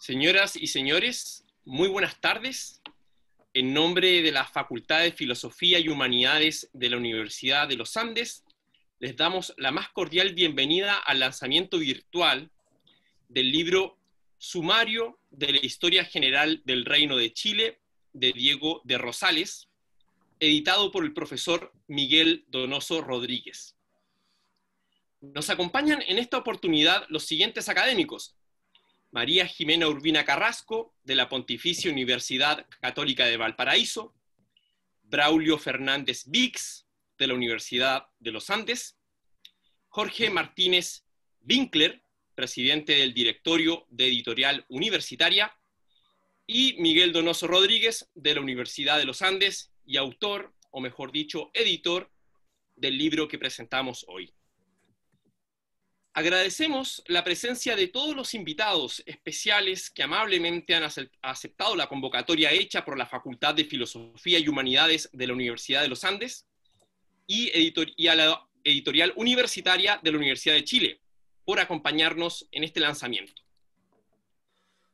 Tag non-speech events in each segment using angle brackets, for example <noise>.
Señoras y señores, muy buenas tardes. En nombre de la Facultad de Filosofía y Humanidades de la Universidad de los Andes, les damos la más cordial bienvenida al lanzamiento virtual del libro Sumario de la Historia General del Reino de Chile de Diego de Rosales, editado por el profesor Miguel Donoso Rodríguez. Nos acompañan en esta oportunidad los siguientes académicos. María Jimena Urbina Carrasco, de la Pontificia Universidad Católica de Valparaíso, Braulio Fernández Vix, de la Universidad de los Andes, Jorge Martínez Winkler, presidente del directorio de Editorial Universitaria, y Miguel Donoso Rodríguez, de la Universidad de los Andes y autor, o mejor dicho, editor del libro que presentamos hoy. Agradecemos la presencia de todos los invitados especiales que amablemente han aceptado la convocatoria hecha por la Facultad de Filosofía y Humanidades de la Universidad de los Andes y, a la editorial universitaria de la Universidad de Chile por acompañarnos en este lanzamiento.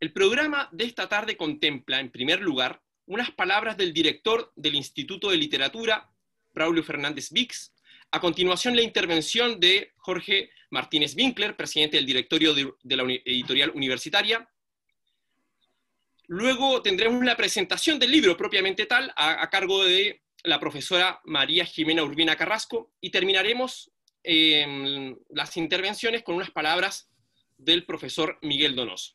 El programa de esta tarde contempla, en primer lugar, unas palabras del director del Instituto de Literatura, Braulio Fernández Vix. A continuación, la intervención de Jorge Martínez Winkler, presidente del directorio de, la editorial universitaria. Luego tendremos la presentación del libro propiamente tal, a, cargo de la profesora María Jimena Urbina Carrasco, y terminaremos em, las intervenciones con unas palabras del profesor Miguel Donoso.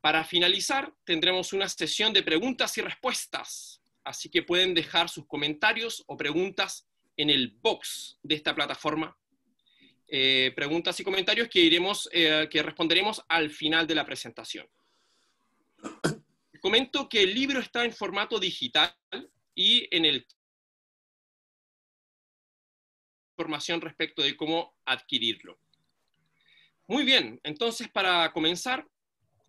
Para finalizar, tendremos una sesión de preguntas y respuestas, así que pueden dejar sus comentarios o preguntas en el box de esta plataforma eh, preguntas y comentarios que, iremos, eh, que responderemos al final de la presentación. Comento que el libro está en formato digital y en el información respecto de cómo adquirirlo. Muy bien, entonces para comenzar,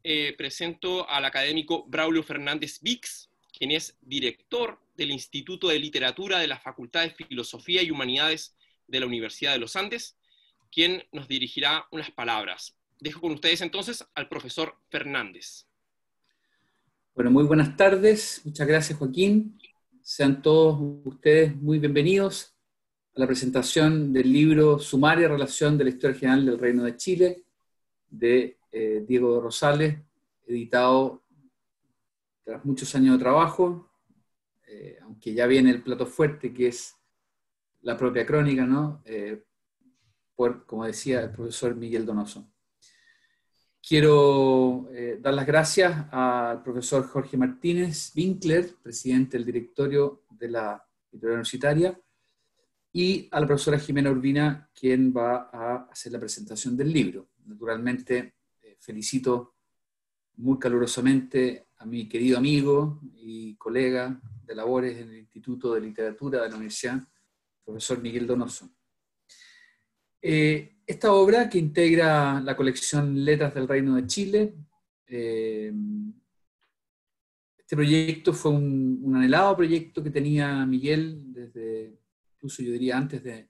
eh, presento al académico Braulio Fernández Vix, quien es director del Instituto de Literatura de la Facultad de Filosofía y Humanidades de la Universidad de los Andes quien nos dirigirá unas palabras. Dejo con ustedes entonces al profesor Fernández. Bueno, muy buenas tardes. Muchas gracias, Joaquín. Sean todos ustedes muy bienvenidos a la presentación del libro Sumaria Relación de la Historia General del Reino de Chile de eh, Diego Rosales, editado tras muchos años de trabajo, eh, aunque ya viene el plato fuerte que es la propia crónica, ¿no? Eh, por, como decía el profesor Miguel Donoso. Quiero eh, dar las gracias al profesor Jorge Martínez Winkler, presidente del directorio de la literatura universitaria, y a la profesora Jimena Urbina, quien va a hacer la presentación del libro. Naturalmente, eh, felicito muy calurosamente a mi querido amigo y colega de labores en el Instituto de Literatura de la Universidad, profesor Miguel Donoso. Eh, esta obra que integra la colección Letras del Reino de Chile, eh, este proyecto fue un, anhelado proyecto que tenía Miguel desde, incluso yo diría antes de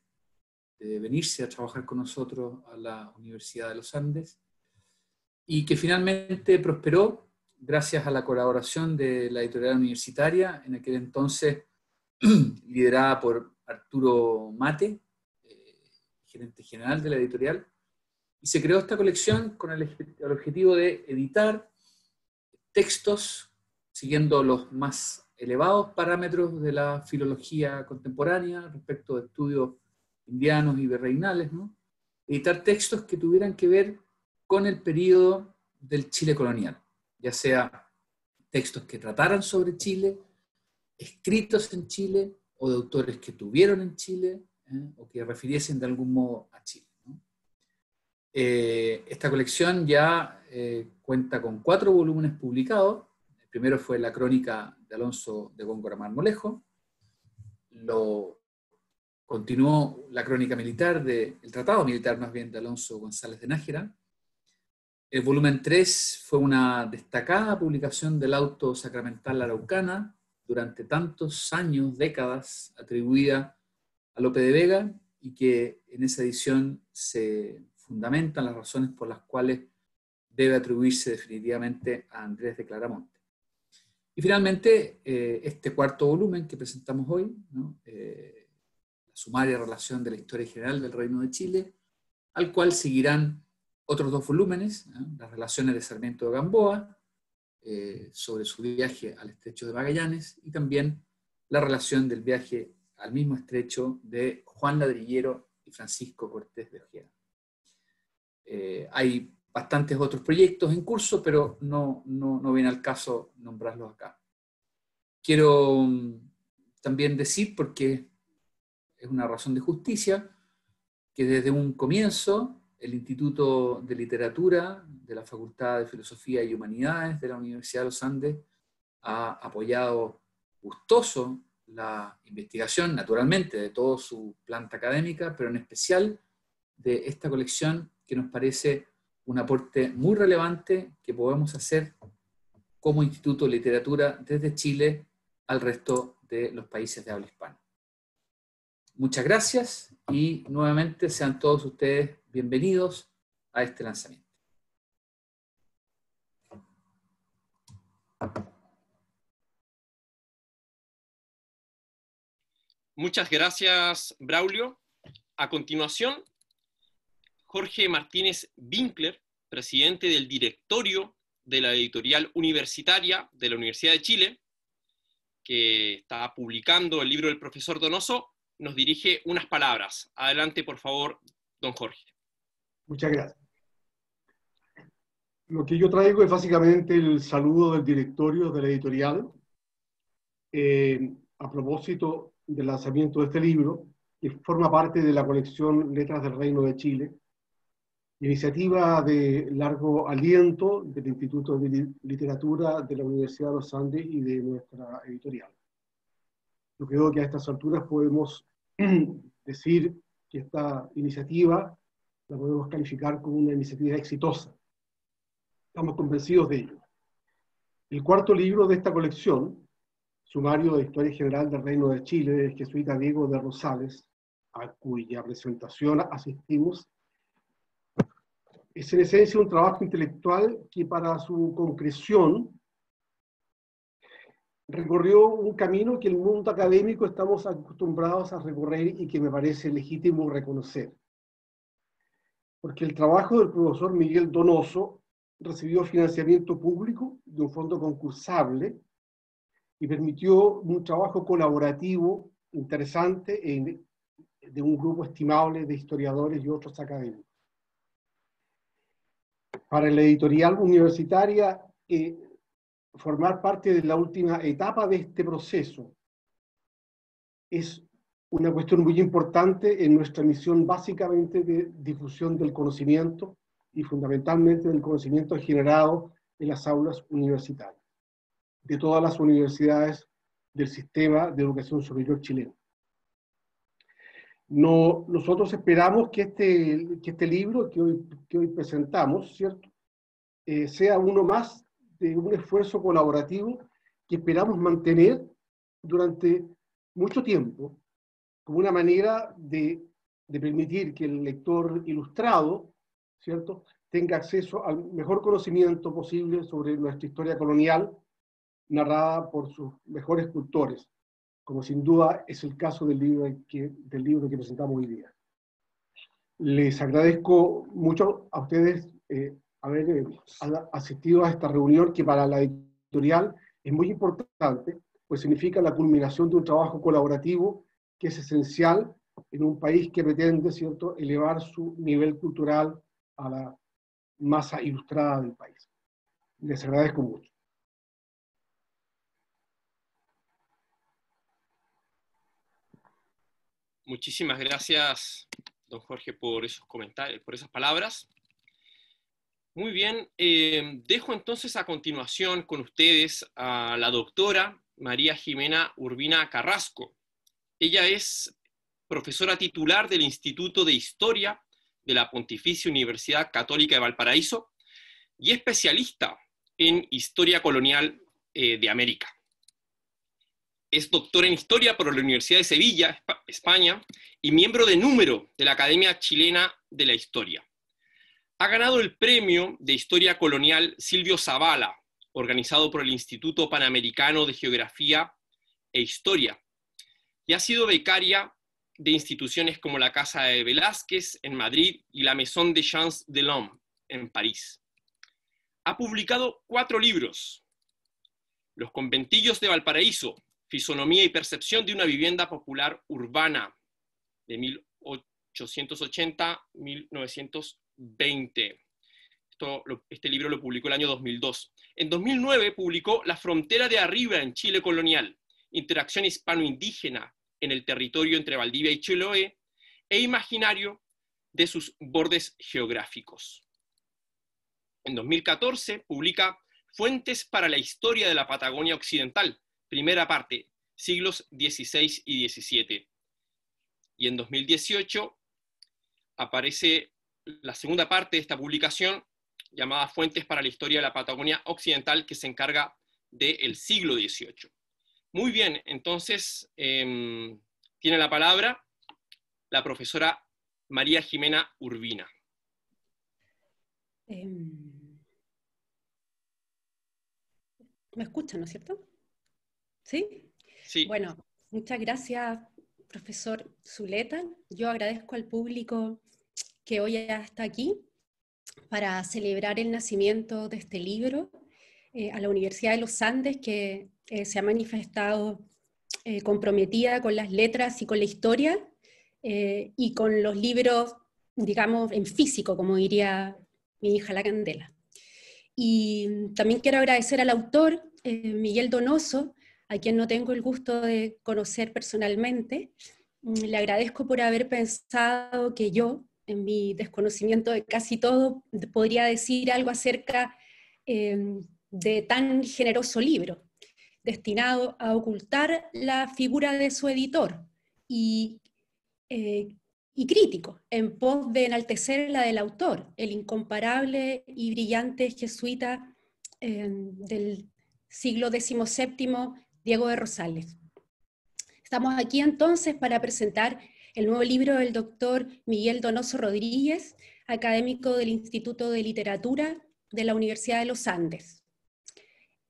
venirse a trabajar con nosotros a la Universidad de los Andes, y que finalmente prosperó gracias a la colaboración de la editorial universitaria, en aquel entonces <clears throat> liderada por Arturo Mate, gerente general de la editorial, y se creó esta colección con el, objetivo de editar textos siguiendo los más elevados parámetros de la filología contemporánea respecto de estudios indianos y virreinales, editar textos que tuvieran que ver con el período del Chile colonial, ya sea textos que trataran sobre Chile, escritos en Chile o de autores que tuvieron en Chile, ¿eh? o que refiriesen de algún modo a Chile. Eh, esta colección ya eh, cuenta con cuatro volúmenes publicados. El primero fue la crónica de Alonso de Góngora Marmolejo. Lo continuó la crónica militar, de, el tratado militar más bien de Alonso González de Nájera. El volumen 3 fue una destacada publicación del auto sacramental araucana durante tantos años, décadas, atribuida a Lope de Vega y que en esa edición se fundamentan las razones por las cuales debe atribuirse definitivamente a Andrés de Claramonte. Y finalmente, eh, este cuarto volumen que presentamos hoy, eh, la sumaria relación de la historia general del Reino de Chile, al cual seguirán otros dos volúmenes, las relaciones de Sarmiento de Gamboa, eh, sobre su viaje al estrecho de Magallanes, y también la relación del viaje al mismo estrecho de Juan Ladrillero y Francisco Cortés de Ojeda. Eh, hay bastantes otros proyectos en curso, pero no, no, no viene al caso nombrarlos acá. Quiero mm, también decir, porque es una razón de justicia, que desde un comienzo el Instituto de Literatura de la Facultad de Filosofía y Humanidades de la Universidad de los Andes ha apoyado gustoso la investigación, naturalmente, de toda su planta académica, pero en especial de esta colección que nos parece un aporte muy relevante que podemos hacer como Instituto de Literatura desde Chile al resto de los países de habla hispana. Muchas gracias y nuevamente sean todos ustedes bienvenidos a este lanzamiento. Muchas gracias, Braulio. A continuación, Jorge Martínez Winkler, presidente del directorio de la editorial universitaria de la Universidad de Chile, que está publicando el libro del profesor Donoso, nos dirige unas palabras. Adelante, por favor, don Jorge. Muchas gracias. Lo que yo traigo es básicamente el saludo del directorio de la editorial. Eh, a propósito del lanzamiento de este libro, que forma parte de la colección Letras del Reino de Chile, iniciativa de largo aliento del Instituto de Literatura de la Universidad de los Andes y de nuestra editorial. Yo creo que a estas alturas podemos <clears throat> decir que esta iniciativa la podemos calificar como una iniciativa exitosa. Estamos convencidos de ello. El cuarto libro de esta colección Sumario de Historia General del Reino de Chile del jesuita Diego de Rosales, a cuya presentación asistimos, es en esencia un trabajo intelectual que para su concreción recorrió un camino que el mundo académico estamos acostumbrados a recorrer y que me parece legítimo reconocer. Porque el trabajo del profesor Miguel Donoso recibió financiamiento público de un fondo concursable y permitió un trabajo colaborativo interesante de un grupo estimable de historiadores y otros académicos. Para la editorial universitaria, eh, formar parte de la última etapa de este proceso es una cuestión muy importante en nuestra misión básicamente de difusión del conocimiento y fundamentalmente del conocimiento generado en las aulas universitarias de todas las universidades del sistema de educación superior chileno. No, nosotros esperamos que este, este libro que hoy, presentamos, ¿cierto?, eh, sea uno más de un esfuerzo colaborativo que esperamos mantener durante mucho tiempo, como una manera de, de permitir que el lector ilustrado, ¿cierto?, tenga acceso al mejor conocimiento posible sobre nuestra historia colonial, narrada por sus mejores cultores, como sin duda es el caso del libro que, del libro que presentamos hoy día. Les agradezco mucho a ustedes eh, haber eh, asistido a esta reunión que para la editorial es muy importante, pues significa la culminación de un trabajo colaborativo que es esencial en un país que pretende, ¿cierto?, elevar su nivel cultural a la masa ilustrada del país. Les agradezco mucho. Muchísimas gracias, don Jorge, por esos comentarios, por esas palabras. Muy bien, eh, dejo entonces a continuación con ustedes a la doctora María Jimena Urbina Carrasco. Ella es profesora titular del Instituto de Historia de la Pontificia Universidad Católica de Valparaíso y especialista en historia colonial eh, de América. Es doctor en Historia por la Universidad de Sevilla, España, y miembro de número de la Academia Chilena de la Historia. Ha ganado el Premio de Historia Colonial Silvio Zavala, organizado por el Instituto Panamericano de Geografía e Historia, y ha sido becaria de instituciones como la Casa de Velázquez en Madrid y la Maison de Chance de l'Homme en París. Ha publicado cuatro libros, Los conventillos de Valparaíso, Fisonomía y percepción de una vivienda popular urbana de 1880-1920. Este libro lo publicó el año 2002. En 2009 publicó La frontera de arriba en Chile colonial, interacción hispano-indígena en el territorio entre Valdivia y Chiloé e imaginario de sus bordes geográficos. En 2014 publica Fuentes para la historia de la Patagonia Occidental, Primera parte, siglos XVI y XVII. Y en 2018 aparece la segunda parte de esta publicación llamada Fuentes para la Historia de la Patagonia Occidental, que se encarga del siglo XVIII. Muy bien, entonces em, tiene la palabra la profesora María Jimena Urbina. Em, ¿Me escuchan, no es cierto? ¿Sí? Bueno, muchas gracias, profesor Zuleta. Yo agradezco al público que hoy está aquí para celebrar el nacimiento de este libro eh, a la Universidad de los Andes, que eh, se ha manifestado eh, comprometida con las letras y con la historia y con los libros, digamos, en físico, como diría mi hija La Candela. Y también quiero agradecer al autor, Miguel Donoso, a quien no tengo el gusto de conocer personalmente. Mm, le agradezco por haber pensado que yo, en mi desconocimiento de casi todo, podría decir algo acerca em, de tan generoso libro, destinado a ocultar la figura de su editor eh, y, crítico, en pos de enaltecer la del autor, el incomparable y brillante jesuita em, del siglo XVII Diego de Rosales. Estamos aquí entonces para presentar el nuevo libro del doctor Miguel Donoso Rodríguez, académico del Instituto de Literatura de la Universidad de los Andes.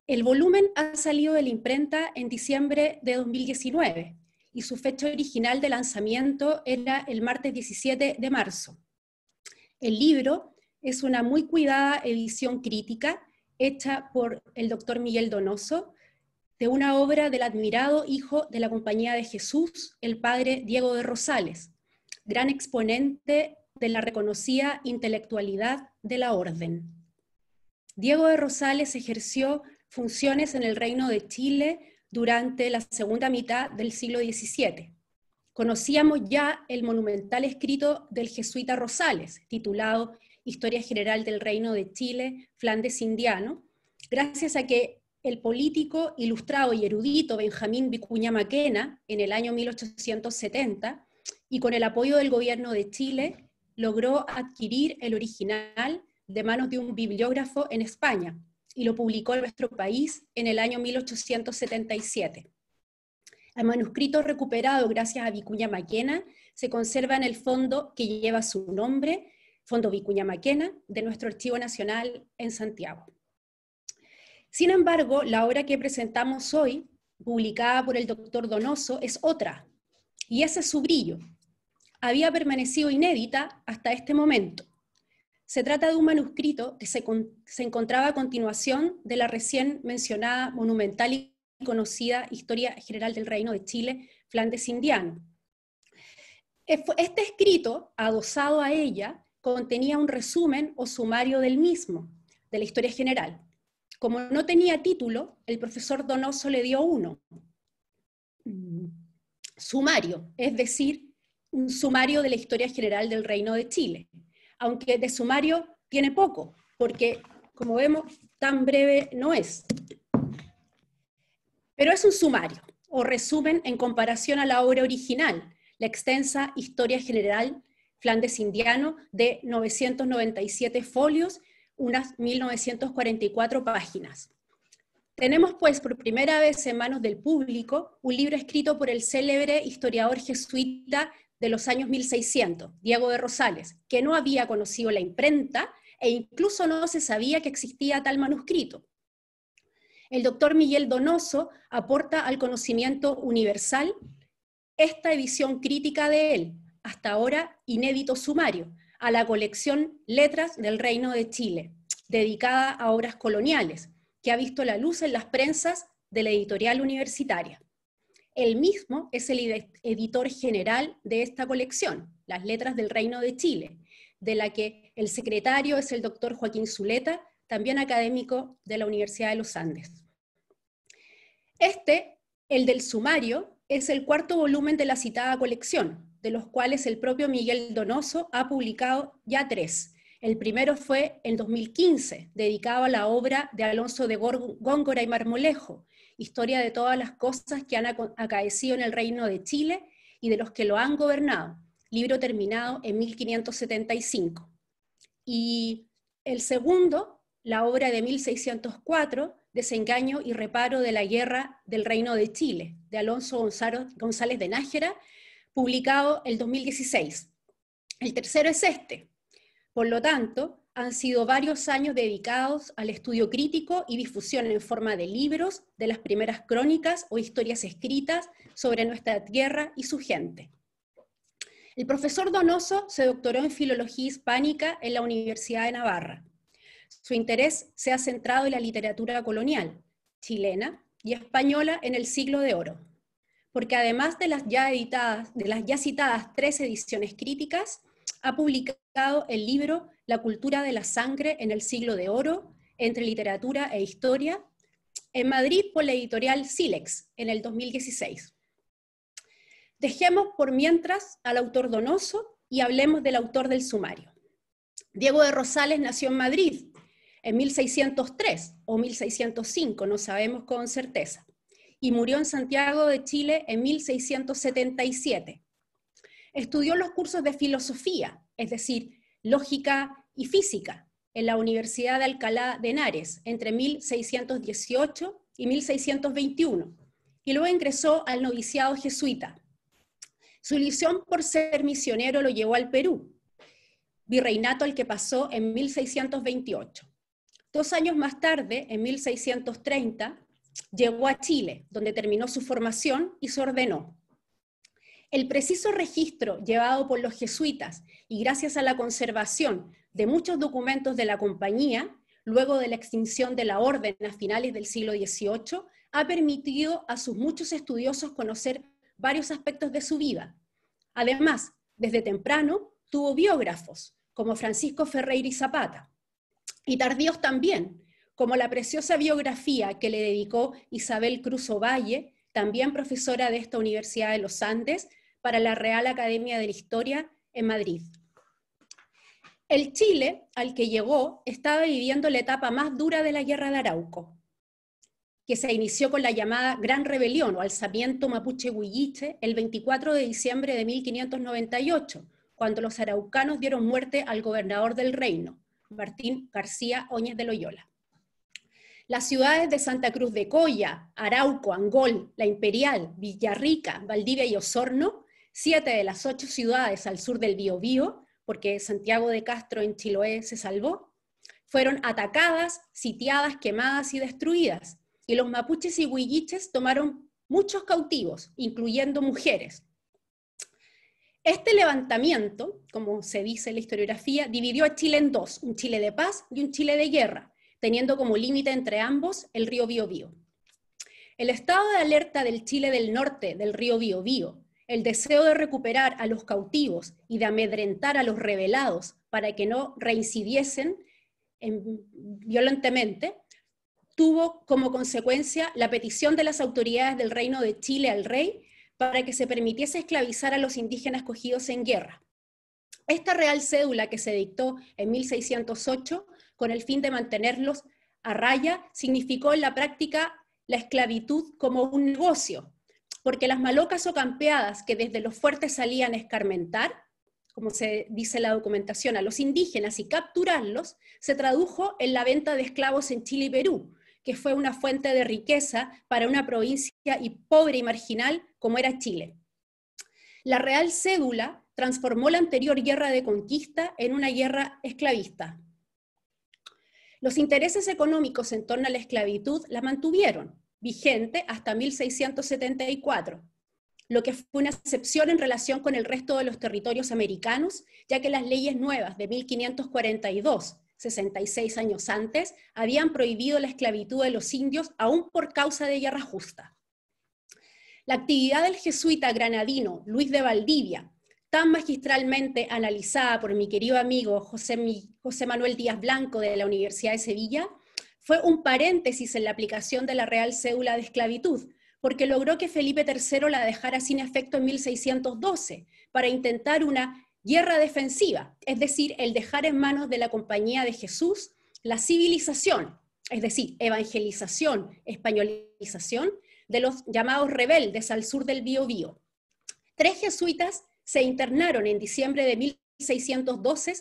El volumen ha salido de la imprenta en diciembre de 2019 y su fecha original de lanzamiento era el martes 17 de marzo. El libro es una muy cuidada edición crítica hecha por el doctor Miguel Donoso, de una obra del admirado hijo de la Compañía de Jesús, el padre Diego de Rosales, gran exponente de la reconocida intelectualidad de la orden. Diego de Rosales ejerció funciones en el Reino de Chile durante la segunda mitad del siglo XVII. Conocíamos ya el monumental escrito del jesuita Rosales, titulado Historia General del Reino de Chile, Flandes Indiano, gracias a que el político ilustrado y erudito Benjamín Vicuña Maquena en el año 1870 y con el apoyo del gobierno de Chile logró adquirir el original de manos de un bibliógrafo en España y lo publicó en nuestro país en el año 1877. El manuscrito recuperado gracias a Vicuña Maquena se conserva en el fondo que lleva su nombre, Fondo Vicuña Maquena, de nuestro Archivo Nacional en Santiago. Sin embargo, la obra que presentamos hoy, publicada por el doctor Donoso, es otra, y ese es su brillo. Había permanecido inédita hasta este momento. Se trata de un manuscrito que se, encontraba a continuación de la recién mencionada monumental y conocida Historia General del Reino de Chile, Flandes Indiano. E, este escrito, adosado a ella, contenía un resumen o sumario del mismo, de la historia general, como no tenía título, el profesor Donoso le dio uno. Sumario, es decir, un sumario de la historia general del Reino de Chile. Aunque de sumario tiene poco, porque como vemos, tan breve no es. Pero es un sumario o resumen en comparación a la obra original, la extensa Historia General Flandes Indiano de 997 folios unas 1944 páginas. Tenemos pues por primera vez en manos del público un libro escrito por el célebre historiador jesuita de los años 1600, Diego de Rosales, que no había conocido la imprenta e incluso no se sabía que existía tal manuscrito. El doctor Miguel Donoso aporta al conocimiento universal esta edición crítica de él, hasta ahora inédito sumario, a la colección Letras del Reino de Chile, dedicada a obras coloniales, que ha visto la luz en las prensas de la editorial universitaria. El mismo es el editor general de esta colección, Las Letras del Reino de Chile, de la que el secretario es el doctor Joaquín Zuleta, también académico de la Universidad de los Andes. Este, el del sumario, es el cuarto volumen de la citada colección, de los cuales el propio Miguel Donoso ha publicado ya tres. El primero fue en 2015, dedicado a la obra de Alonso de Góngora y Marmolejo, historia de todas las cosas que han acaecido en el reino de Chile y de los que lo han gobernado, libro terminado en 1575. Y el segundo, la obra de 1604, Desengaño y reparo de la guerra del reino de Chile, de Alonso González de Nájera, publicado el 2016. El tercero es este. Por lo tanto, han sido varios años dedicados al estudio crítico y difusión en forma de libros de las primeras crónicas o historias escritas sobre nuestra tierra y su gente. El profesor Donoso se doctoró en Filología Hispánica en la Universidad de Navarra. Su interés se ha centrado en la literatura colonial, chilena y española en el siglo de oro, porque además de las ya citadas tres ediciones críticas, ha publicado el libro La cultura de la sangre en el siglo de oro, entre literatura e historia, en Madrid por la editorial Silex en el 2016. Dejemos por mientras al autor donoso y hablemos del autor del sumario. Diego de Rosales nació en Madrid en 1603 o 1605, no sabemos con certeza y murió en Santiago de Chile en 1677. Estudió los cursos de filosofía, es decir, lógica y física, en la Universidad de Alcalá de Henares entre 1618 y 1621, y luego ingresó al noviciado jesuita. Su ilusión por ser misionero lo llevó al Perú, virreinato al que pasó en 1628. Dos años más tarde, en 1630, llegó a Chile, donde terminó su formación y se ordenó. El preciso registro llevado por los jesuitas y gracias a la conservación de muchos documentos de la compañía, luego de la extinción de la orden a finales del siglo XVIII, ha permitido a sus muchos estudiosos conocer varios aspectos de su vida. Además, desde temprano tuvo biógrafos, como Francisco Ferreira y Zapata, y tardíos también, como la preciosa biografía que le dedicó Isabel Cruz Ovalle, también profesora de esta Universidad de los Andes, para la Real Academia de la Historia en Madrid. El Chile al que llegó estaba viviendo la etapa más dura de la Guerra de Arauco, que se inició con la llamada Gran Rebelión o alzamiento mapuche-huilliche el 24 de diciembre de 1598, cuando los araucanos dieron muerte al gobernador del reino, Martín García Óñez de Loyola. Las ciudades de Santa Cruz de Coya, Arauco, Angol, La Imperial, Villarrica, Valdivia y Osorno, siete de las ocho ciudades al sur del Biobío, porque Santiago de Castro en Chiloé se salvó, fueron atacadas, sitiadas, quemadas y destruidas. Y los mapuches y huilliches tomaron muchos cautivos, incluyendo mujeres. Este levantamiento, como se dice en la historiografía, dividió a Chile en dos, un Chile de paz y un Chile de guerra teniendo como límite entre ambos el río Biobío. El estado de alerta del Chile del norte del río Biobío, el deseo de recuperar a los cautivos y de amedrentar a los rebelados para que no reincidiesen violentemente, tuvo como consecuencia la petición de las autoridades del Reino de Chile al rey para que se permitiese esclavizar a los indígenas cogidos en guerra. Esta real cédula que se dictó en 1608 con el fin de mantenerlos a raya, significó en la práctica la esclavitud como un negocio, porque las malocas o campeadas que desde los fuertes salían a escarmentar, como se dice en la documentación, a los indígenas y capturarlos, se tradujo en la venta de esclavos en Chile y Perú, que fue una fuente de riqueza para una provincia y pobre y marginal como era Chile. La Real Cédula transformó la anterior guerra de conquista en una guerra esclavista, los intereses económicos en torno a la esclavitud la mantuvieron vigente hasta 1674, lo que fue una excepción en relación con el resto de los territorios americanos, ya que las leyes nuevas de 1542, 66 años antes, habían prohibido la esclavitud de los indios aún por causa de guerra justa. La actividad del jesuita granadino Luis de Valdivia, tan magistralmente analizada por mi querido amigo José, Manuel Díaz Blanco de la Universidad de Sevilla, fue un paréntesis en la aplicación de la Real Cédula de Esclavitud, porque logró que Felipe III la dejara sin efecto en 1612 para intentar una guerra defensiva, es decir, el dejar en manos de la Compañía de Jesús la civilización, es decir, evangelización, españolización, de los llamados rebeldes al sur del Bío. Tres jesuitas se internaron en diciembre de 1612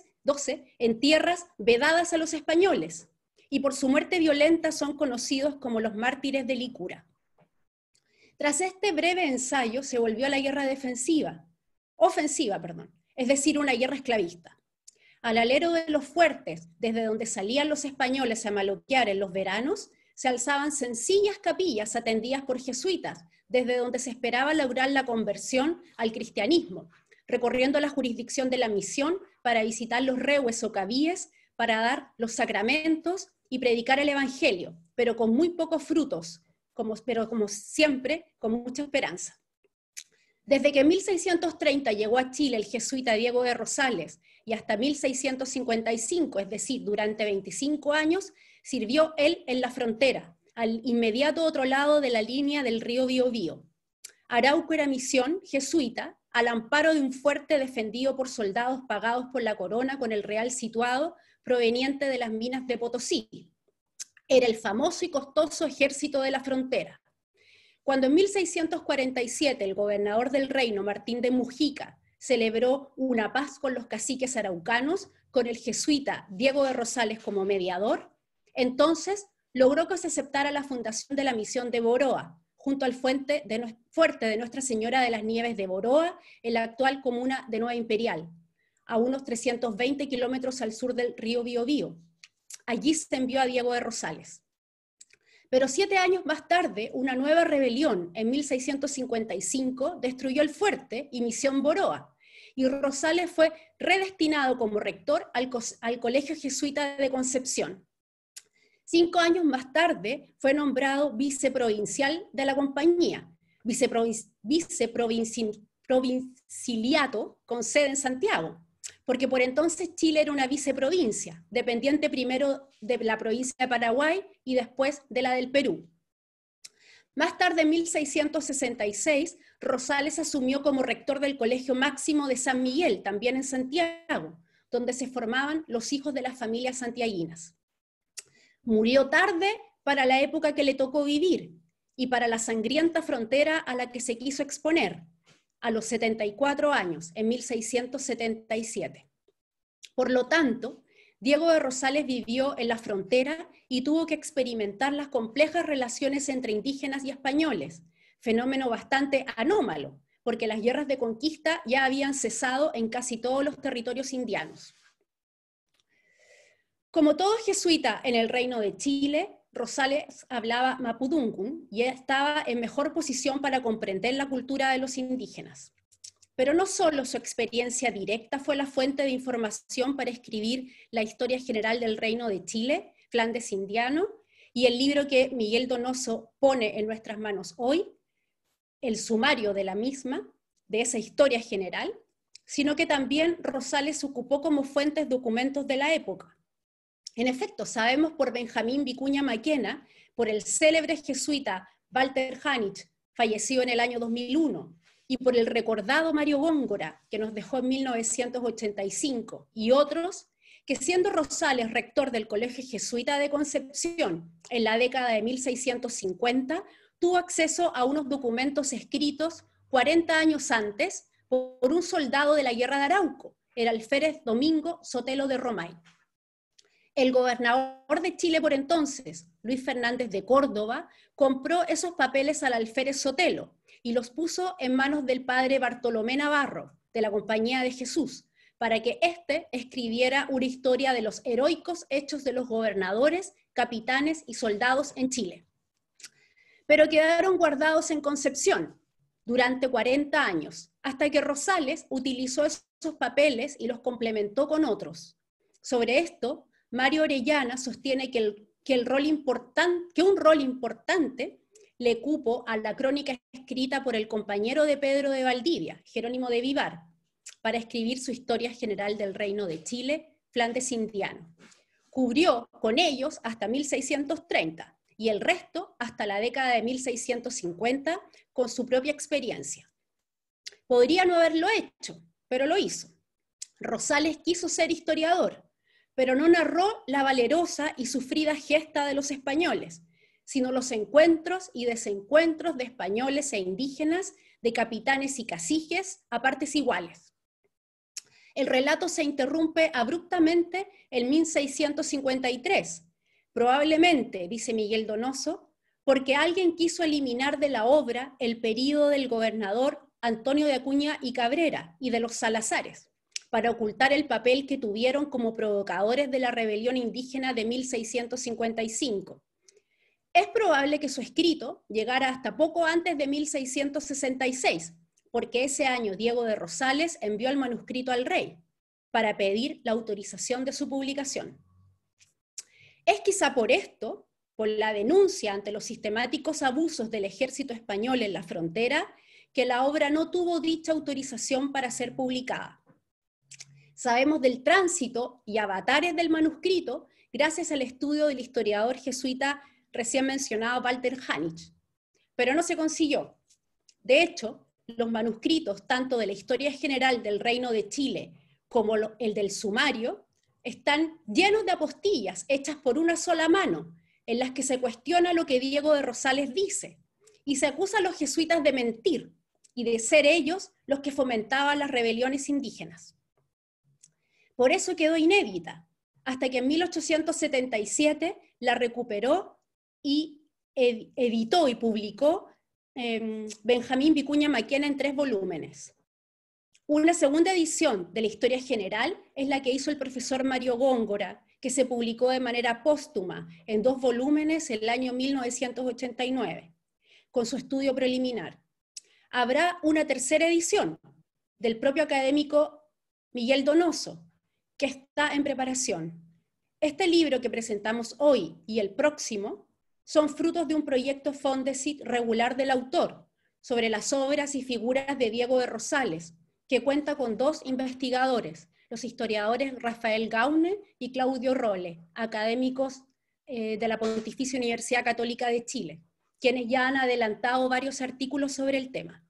en tierras vedadas a los españoles y por su muerte violenta son conocidos como los mártires de Licura. Tras este breve ensayo se volvió a la guerra defensiva, ofensiva, perdón, es decir, una guerra esclavista. Al alero de los fuertes, desde donde salían los españoles a maloquear en los veranos, se alzaban sencillas capillas atendidas por jesuitas, desde donde se esperaba lograr la conversión al cristianismo, recorriendo la jurisdicción de la misión para visitar los rehues o cabíes, para dar los sacramentos y predicar el Evangelio, pero con muy pocos frutos, pero como siempre, con mucha esperanza. Desde que en 1630 llegó a Chile el jesuita Diego de Rosales y hasta 1655, es decir, durante 25 años, sirvió él en la frontera, al inmediato otro lado de la línea del río Biobío. Arauco era misión jesuita al amparo de un fuerte defendido por soldados pagados por la corona con el real situado proveniente de las minas de Potosí. Era el famoso y costoso ejército de la frontera. Cuando en 1647 el gobernador del reino, Martín de Mujica, celebró una paz con los caciques araucanos, con el jesuita Diego de Rosales como mediador, entonces logró que se aceptara la fundación de la misión de Boroa, junto al de fuerte de Nuestra Señora de las Nieves de Boroa, en la actual comuna de Nueva Imperial, a unos 320 kilómetros al sur del río Biobío. Allí se envió a Diego de Rosales. Pero siete años más tarde, una nueva rebelión en 1655 destruyó el fuerte y Misión Boroa, y Rosales fue redestinado como rector al Colegio Jesuita de Concepción. Cinco años más tarde fue nombrado viceprovincial de la compañía, viceprovinciliato con sede en Santiago, porque por entonces Chile era una viceprovincia, dependiente primero de la provincia de Paraguay y después de la del Perú. Más tarde, en 1666, Rosales asumió como rector del Colegio Máximo de San Miguel, también en Santiago, donde se formaban los hijos de las familias santiaguinas murió tarde para la época que le tocó vivir y para la sangrienta frontera a la que se quiso exponer, a los 74 años, en 1677. Por lo tanto, Diego de Rosales vivió en la frontera y tuvo que experimentar las complejas relaciones entre indígenas y españoles, fenómeno bastante anómalo, porque las guerras de conquista ya habían cesado en casi todos los territorios indianos. Como todo jesuita en el reino de Chile, Rosales hablaba Mapudungun y estaba en mejor posición para comprender la cultura de los indígenas. Pero no solo su experiencia directa fue la fuente de información para escribir la historia general del reino de Chile, Flandes Indiano, y el libro que Miguel Donoso pone en nuestras manos hoy, el sumario de la misma, de esa historia general, sino que también Rosales ocupó como fuentes documentos de la época, en efecto, sabemos por Benjamín Vicuña Maquena, por el célebre jesuita Walter Hanich, fallecido en el año 2001, y por el recordado Mario Góngora, que nos dejó en 1985, y otros que siendo Rosales rector del Colegio Jesuita de Concepción en la década de 1650, tuvo acceso a unos documentos escritos 40 años antes por un soldado de la Guerra de Arauco, el alférez Domingo Sotelo de Romay el gobernador de Chile por entonces, Luis Fernández de Córdoba, compró esos papeles al alférez Sotelo y los puso en manos del padre Bartolomé Navarro, de la Compañía de Jesús, para que éste escribiera una historia de los heroicos hechos de los gobernadores, capitanes y soldados en Chile. Pero quedaron guardados en Concepción durante 40 años, hasta que Rosales utilizó esos papeles y los complementó con otros. Sobre esto, Mario Orellana sostiene que, un rol importante le cupo a la crónica escrita por el compañero de Pedro de Valdivia, Jerónimo de Vivar, para escribir su historia general del reino de Chile, Flandes indiano. Cubrió con ellos hasta 1630 y el resto hasta la década de 1650 con su propia experiencia. Podría no haberlo hecho, pero lo hizo. Rosales quiso ser historiador, pero no narró la valerosa y sufrida gesta de los españoles, sino los encuentros y desencuentros de españoles e indígenas, de capitanes y caciques a partes iguales. El relato se interrumpe abruptamente en 1653, probablemente, dice Miguel Donoso, porque alguien quiso eliminar de la obra el período del gobernador Antonio de Acuña y Cabrera y de los Salazares para ocultar el papel que tuvieron como provocadores de la rebelión indígena de 1655. Es probable que su escrito llegara hasta poco antes de 1666, porque ese año Diego de Rosales envió el manuscrito al rey para pedir la autorización de su publicación. Es quizá por esto, por la denuncia ante los sistemáticos abusos del ejército español en la frontera, que la obra no tuvo dicha autorización para ser publicada. Sabemos del tránsito y avatares del manuscrito gracias al estudio del historiador jesuita recién mencionado Walter Hanich, pero no se consiguió. De hecho, los manuscritos tanto de la historia general del Reino de Chile como el del sumario están llenos de apostillas hechas por una sola mano, en las que se cuestiona lo que Diego de Rosales dice y se acusa a los jesuitas de mentir y de ser ellos los que fomentaban las rebeliones indígenas. Por eso quedó inédita, hasta que en 1877 la recuperó y editó y publicó em, Benjamín Vicuña Maquena en tres volúmenes. Una segunda edición de la Historia General es la que hizo el profesor Mario Góngora, que se publicó de manera póstuma en dos volúmenes el año 1989, con su estudio preliminar. Habrá una tercera edición del propio académico Miguel Donoso, que está en preparación. Este libro que presentamos hoy y el próximo son frutos de un proyecto Fondesit regular del autor sobre las obras y figuras de Diego de Rosales, que cuenta con dos investigadores, los historiadores Rafael Gaune y Claudio Rolle, académicos eh, de la Pontificia Universidad Católica de Chile, quienes ya han adelantado varios artículos sobre el tema.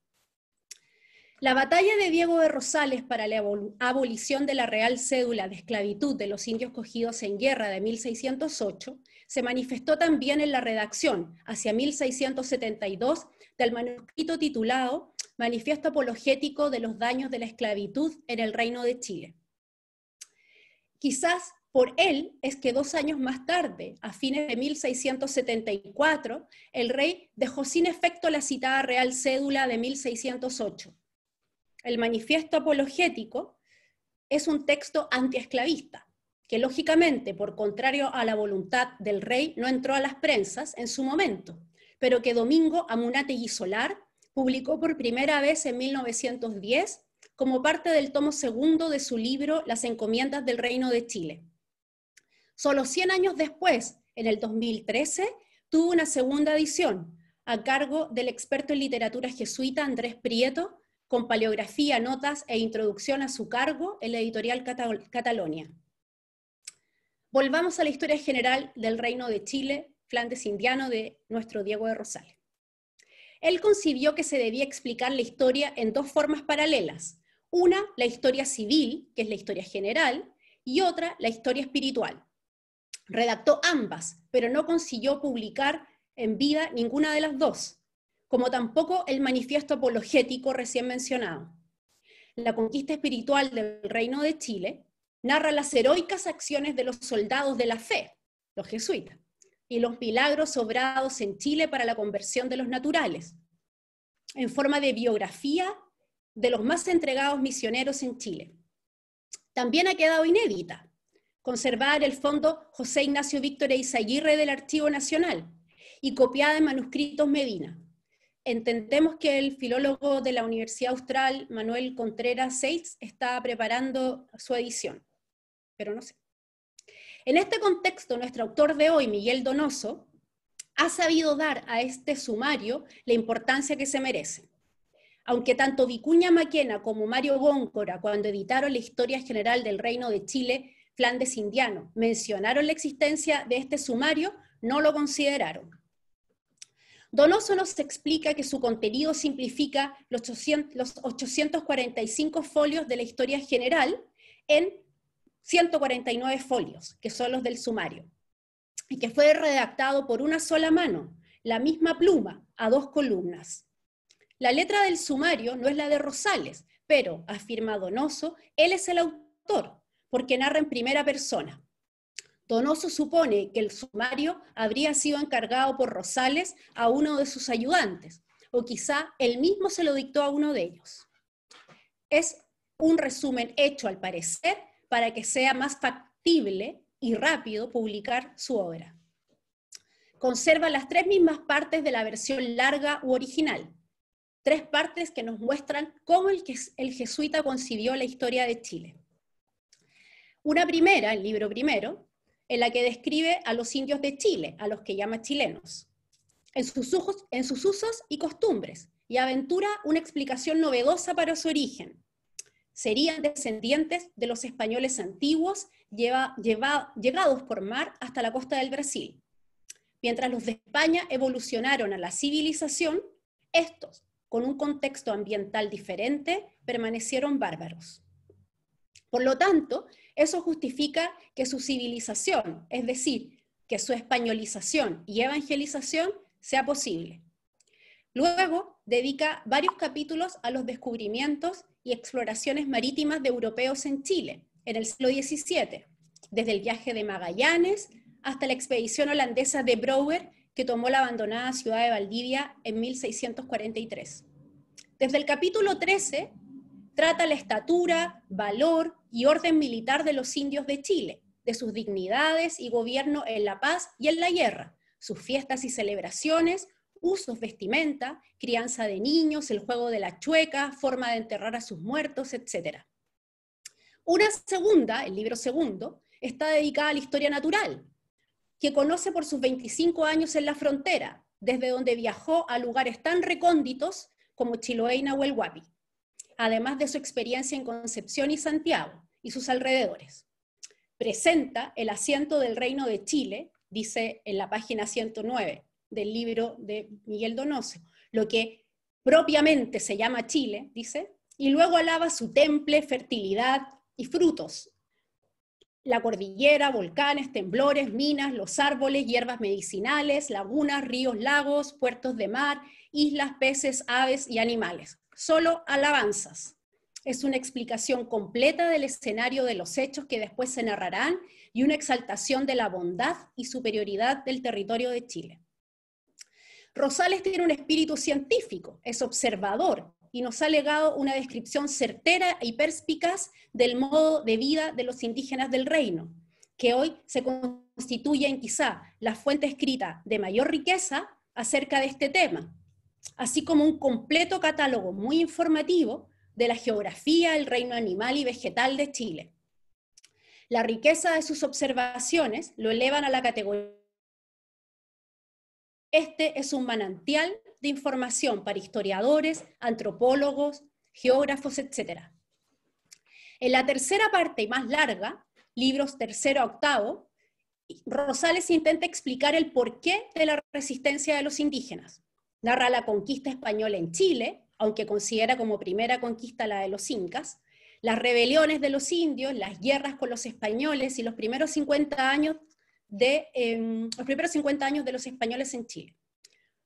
La batalla de Diego de Rosales para la abolición de la Real Cédula de Esclavitud de los Indios Cogidos en Guerra de 1608 se manifestó también en la redacción, hacia 1672, del manuscrito titulado Manifiesto Apologético de los Daños de la Esclavitud en el Reino de Chile. Quizás por él es que dos años más tarde, a fines de 1674, el rey dejó sin efecto la citada Real Cédula de 1608 el manifiesto apologético es un texto antiesclavista, que lógicamente, por contrario a la voluntad del rey, no entró a las prensas en su momento, pero que Domingo y Solar publicó por primera vez en 1910 como parte del tomo segundo de su libro Las encomiendas del Reino de Chile. Solo 100 años después, en el 2013, tuvo una segunda edición a cargo del experto en literatura jesuita Andrés Prieto, con paleografía, notas e introducción a su cargo en la editorial Catalonia. Volvamos a la historia general del Reino de Chile, Flandes indiano de nuestro Diego de Rosales. Él concibió que se debía explicar la historia en dos formas paralelas. Una, la historia civil, que es la historia general, y otra, la historia espiritual. Redactó ambas, pero no consiguió publicar en vida ninguna de las dos como tampoco el manifiesto apologético recién mencionado. La conquista espiritual del Reino de Chile narra las heroicas acciones de los soldados de la fe, los jesuitas, y los milagros sobrados en Chile para la conversión de los naturales, en forma de biografía de los más entregados misioneros en Chile. También ha quedado inédita conservar el fondo José Ignacio Víctor Eizaguirre del Archivo Nacional y copiada en manuscritos Medina, entendemos que el filólogo de la Universidad Austral, Manuel Contreras Seitz, está preparando su edición, pero no sé. En este contexto, nuestro autor de hoy, Miguel Donoso, ha sabido dar a este sumario la importancia que se merece. Aunque tanto Vicuña Maquena como Mario Góncora, cuando editaron la Historia General del Reino de Chile, Flandes Indiano, mencionaron la existencia de este sumario, no lo consideraron. Donoso nos explica que su contenido simplifica los 845 folios de la historia general en 149 folios, que son los del sumario, y que fue redactado por una sola mano, la misma pluma, a dos columnas. La letra del sumario no es la de Rosales, pero, afirma Donoso, él es el autor, porque narra en primera persona. Donoso supone que el sumario habría sido encargado por Rosales a uno de sus ayudantes, o quizá él mismo se lo dictó a uno de ellos. Es un resumen hecho, al parecer, para que sea más factible y rápido publicar su obra. Conserva las tres mismas partes de la versión larga u original, tres partes que nos muestran cómo el, jesuita concibió la historia de Chile. Una primera, el libro primero, en la que describe a los indios de Chile, a los que llama chilenos, en sus, usos y costumbres, y aventura una explicación novedosa para su origen. Serían descendientes de los españoles antiguos lleva, llegados por mar hasta la costa del Brasil. Mientras los de España evolucionaron a la civilización, estos, con un contexto ambiental diferente, permanecieron bárbaros. Por lo tanto, eso justifica que su civilización, es decir, que su españolización y evangelización sea posible. Luego, dedica varios capítulos a los descubrimientos y exploraciones marítimas de europeos en Chile en el siglo XVII, desde el viaje de Magallanes hasta la expedición holandesa de Brouwer que tomó la abandonada ciudad de Valdivia en 1643. Desde el capítulo 13 trata la estatura, valor y orden militar de los indios de Chile, de sus dignidades y gobierno en la paz y en la guerra, sus fiestas y celebraciones, usos, vestimenta, crianza de niños, el juego de la chueca, forma de enterrar a sus muertos, etc. Una segunda, el libro segundo, está dedicada a la historia natural, que conoce por sus 25 años en la frontera, desde donde viajó a lugares tan recónditos como Chiloé y el Huapi además de su experiencia en Concepción y Santiago y sus alrededores. Presenta el asiento del Reino de Chile, dice en la página 109 del libro de Miguel Donoso, lo que propiamente se llama Chile, dice, y luego alaba su temple, fertilidad y frutos, la cordillera, volcanes, temblores, minas, los árboles, hierbas medicinales, lagunas, ríos, lagos, puertos de mar, islas, peces, aves y animales solo alabanzas. Es una explicación completa del escenario de los hechos que después se narrarán y una exaltación de la bondad y superioridad del territorio de Chile. Rosales tiene un espíritu científico, es observador y nos ha legado una descripción certera y perspicaz del modo de vida de los indígenas del reino, que hoy se constituye en quizá la fuente escrita de mayor riqueza acerca de este tema, así como un completo catálogo muy informativo de la geografía, el reino animal y vegetal de Chile. La riqueza de sus observaciones lo elevan a la categoría... Este es un manantial de información para historiadores, antropólogos, geógrafos, etc. En la tercera parte y más larga, libros tercero a octavo, Rosales intenta explicar el porqué de la resistencia de los indígenas narra la conquista española en Chile, aunque considera como primera conquista la de los incas, las rebeliones de los indios, las guerras con los españoles y los primeros 50 años de, em, los primeros 50 años de los españoles en Chile.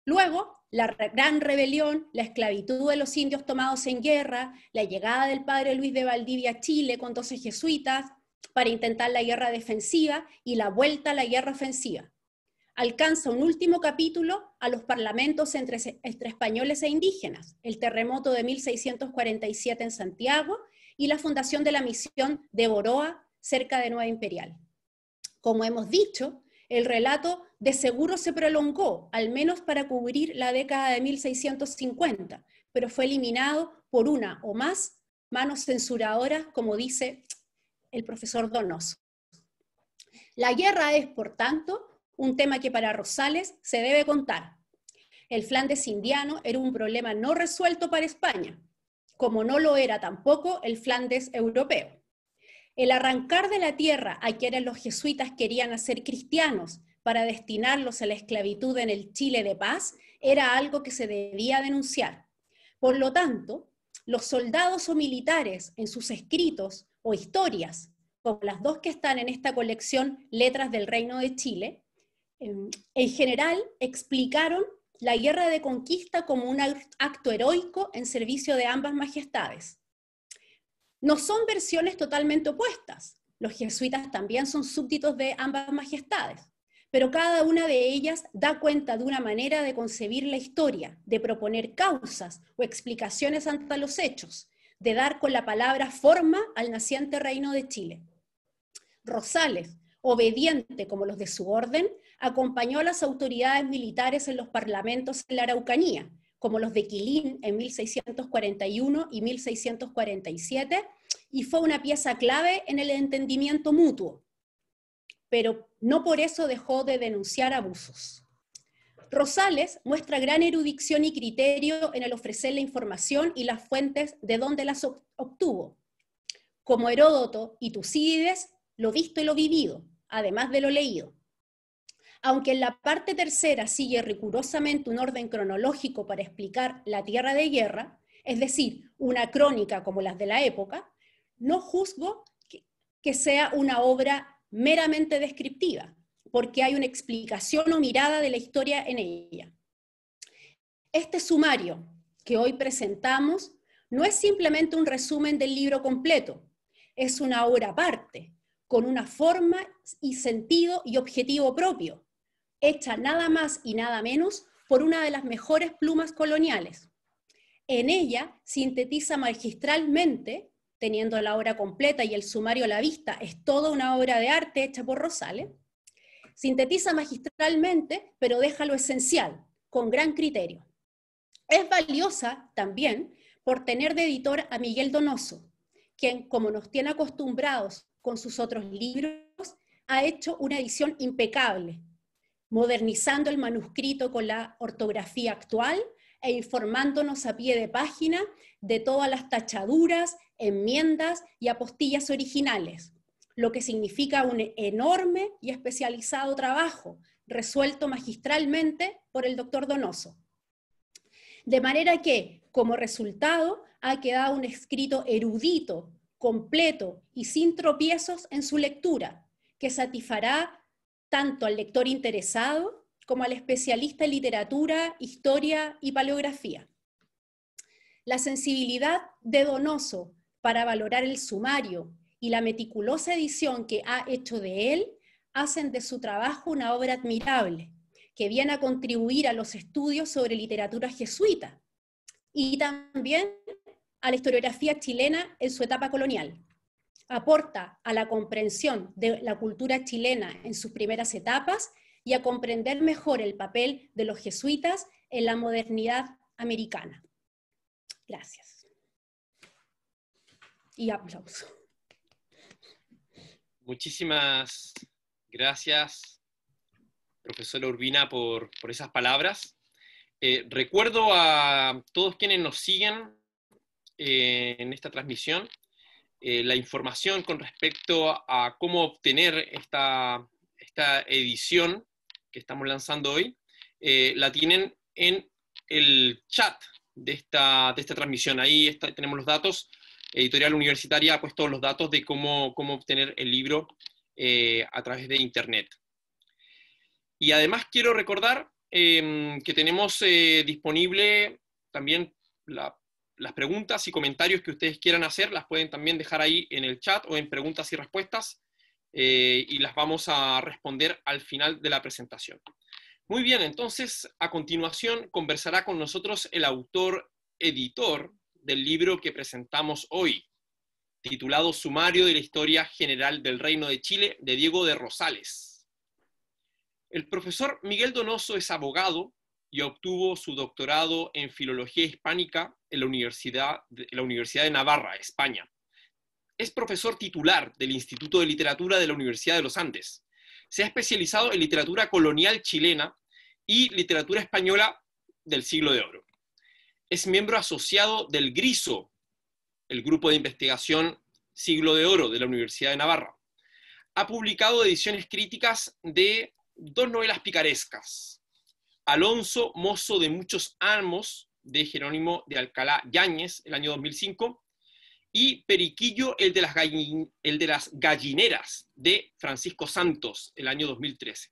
Luego, la gran rebelión, la esclavitud de los indios tomados en guerra, la llegada del padre Luis de Valdivia a Chile con 12 jesuitas para intentar la guerra defensiva y la vuelta a la guerra ofensiva alcanza un último capítulo a los parlamentos entre, españoles e indígenas, el terremoto de 1647 en Santiago y la fundación de la misión de Boroa cerca de Nueva Imperial. Como hemos dicho, el relato de seguro se prolongó, al menos para cubrir la década de 1650, pero fue eliminado por una o más manos censuradoras, como dice el profesor Donoso. La guerra es, por tanto, un tema que para Rosales se debe contar. El Flandes indiano era un problema no resuelto para España, como no lo era tampoco el Flandes europeo. El arrancar de la tierra a quienes los jesuitas querían hacer cristianos para destinarlos a la esclavitud en el Chile de paz era algo que se debía denunciar. Por lo tanto, los soldados o militares en sus escritos o historias, como las dos que están en esta colección Letras del Reino de Chile, Em, en general explicaron la guerra de conquista como un acto heroico en servicio de ambas majestades. No son versiones totalmente opuestas. Los jesuitas también son súbditos de ambas majestades, pero cada una de ellas da cuenta de una manera de concebir la historia, de proponer causas o explicaciones ante los hechos, de dar con la palabra forma al naciente reino de Chile. Rosales, obediente como los de su orden, acompañó a las autoridades militares en los parlamentos en la Araucanía, como los de Quilín en 1641 y 1647, y fue una pieza clave en el entendimiento mutuo. Pero no por eso dejó de denunciar abusos. Rosales muestra gran erudición y criterio en el ofrecer la información y las fuentes de donde las obtuvo. Como Heródoto y Tucídides, lo visto y lo vivido, además de lo leído. Aunque en la parte tercera sigue rigurosamente un orden cronológico para explicar la Tierra de Guerra, es decir, una crónica como las de la época, no juzgo que sea una obra meramente descriptiva, porque hay una explicación o mirada de la historia en ella. Este sumario que hoy presentamos no es simplemente un resumen del libro completo, es una obra aparte, con una forma y sentido y objetivo propio, hecha nada más y nada menos por una de las mejores plumas coloniales. En ella sintetiza magistralmente, teniendo la obra completa y el sumario a la vista, es toda una obra de arte hecha por Rosales, sintetiza magistralmente, pero deja lo esencial, con gran criterio. Es valiosa también por tener de editor a Miguel Donoso, quien, como nos tiene acostumbrados con sus otros libros, ha hecho una edición impecable, modernizando el manuscrito con la ortografía actual e informándonos a pie de página de todas las tachaduras, enmiendas y apostillas originales, lo que significa un enorme y especializado trabajo resuelto magistralmente por el doctor Donoso. De manera que, como resultado, ha quedado un escrito erudito, completo y sin tropiezos en su lectura, que satisfará tanto al lector interesado como al especialista en literatura, historia y paleografía. La sensibilidad de Donoso para valorar el sumario y la meticulosa edición que ha hecho de él hacen de su trabajo una obra admirable, que viene a contribuir a los estudios sobre literatura jesuita y también a la historiografía chilena en su etapa colonial aporta a la comprensión de la cultura chilena en sus primeras etapas y a comprender mejor el papel de los jesuitas en la modernidad americana. Gracias. Y aplauso. Muchísimas gracias, profesora Urbina, por, esas palabras. Eh, recuerdo a todos quienes nos siguen eh, en esta transmisión eh, la información con respecto a cómo obtener esta, edición que estamos lanzando hoy, eh, la tienen en el chat de esta, transmisión. Ahí tenemos los datos. Editorial Universitaria ha puesto los datos de cómo, cómo obtener el libro eh, a través de Internet. Y además quiero recordar em, que tenemos disponible también la las preguntas y comentarios que ustedes quieran hacer las pueden también dejar ahí en el chat o en preguntas y respuestas eh, y las vamos a responder al final de la presentación. Muy bien, entonces a continuación conversará con nosotros el autor editor del libro que presentamos hoy, titulado Sumario de la Historia General del Reino de Chile de Diego de Rosales. El profesor Miguel Donoso es abogado y obtuvo su doctorado en Filología Hispánica en la Universidad, la Universidad de Navarra, España. Es profesor titular del Instituto de Literatura de la Universidad de los Andes. Se ha especializado en literatura colonial chilena y literatura española del siglo de oro. Es miembro asociado del GRISO, el grupo de investigación siglo de oro de la Universidad de Navarra. Ha publicado ediciones críticas de dos novelas picarescas, Alonso, mozo de muchos amos, de Jerónimo de Alcalá Yáñez, el año 2005, y Periquillo, el de, las gallineras, de Francisco Santos, el año 2013.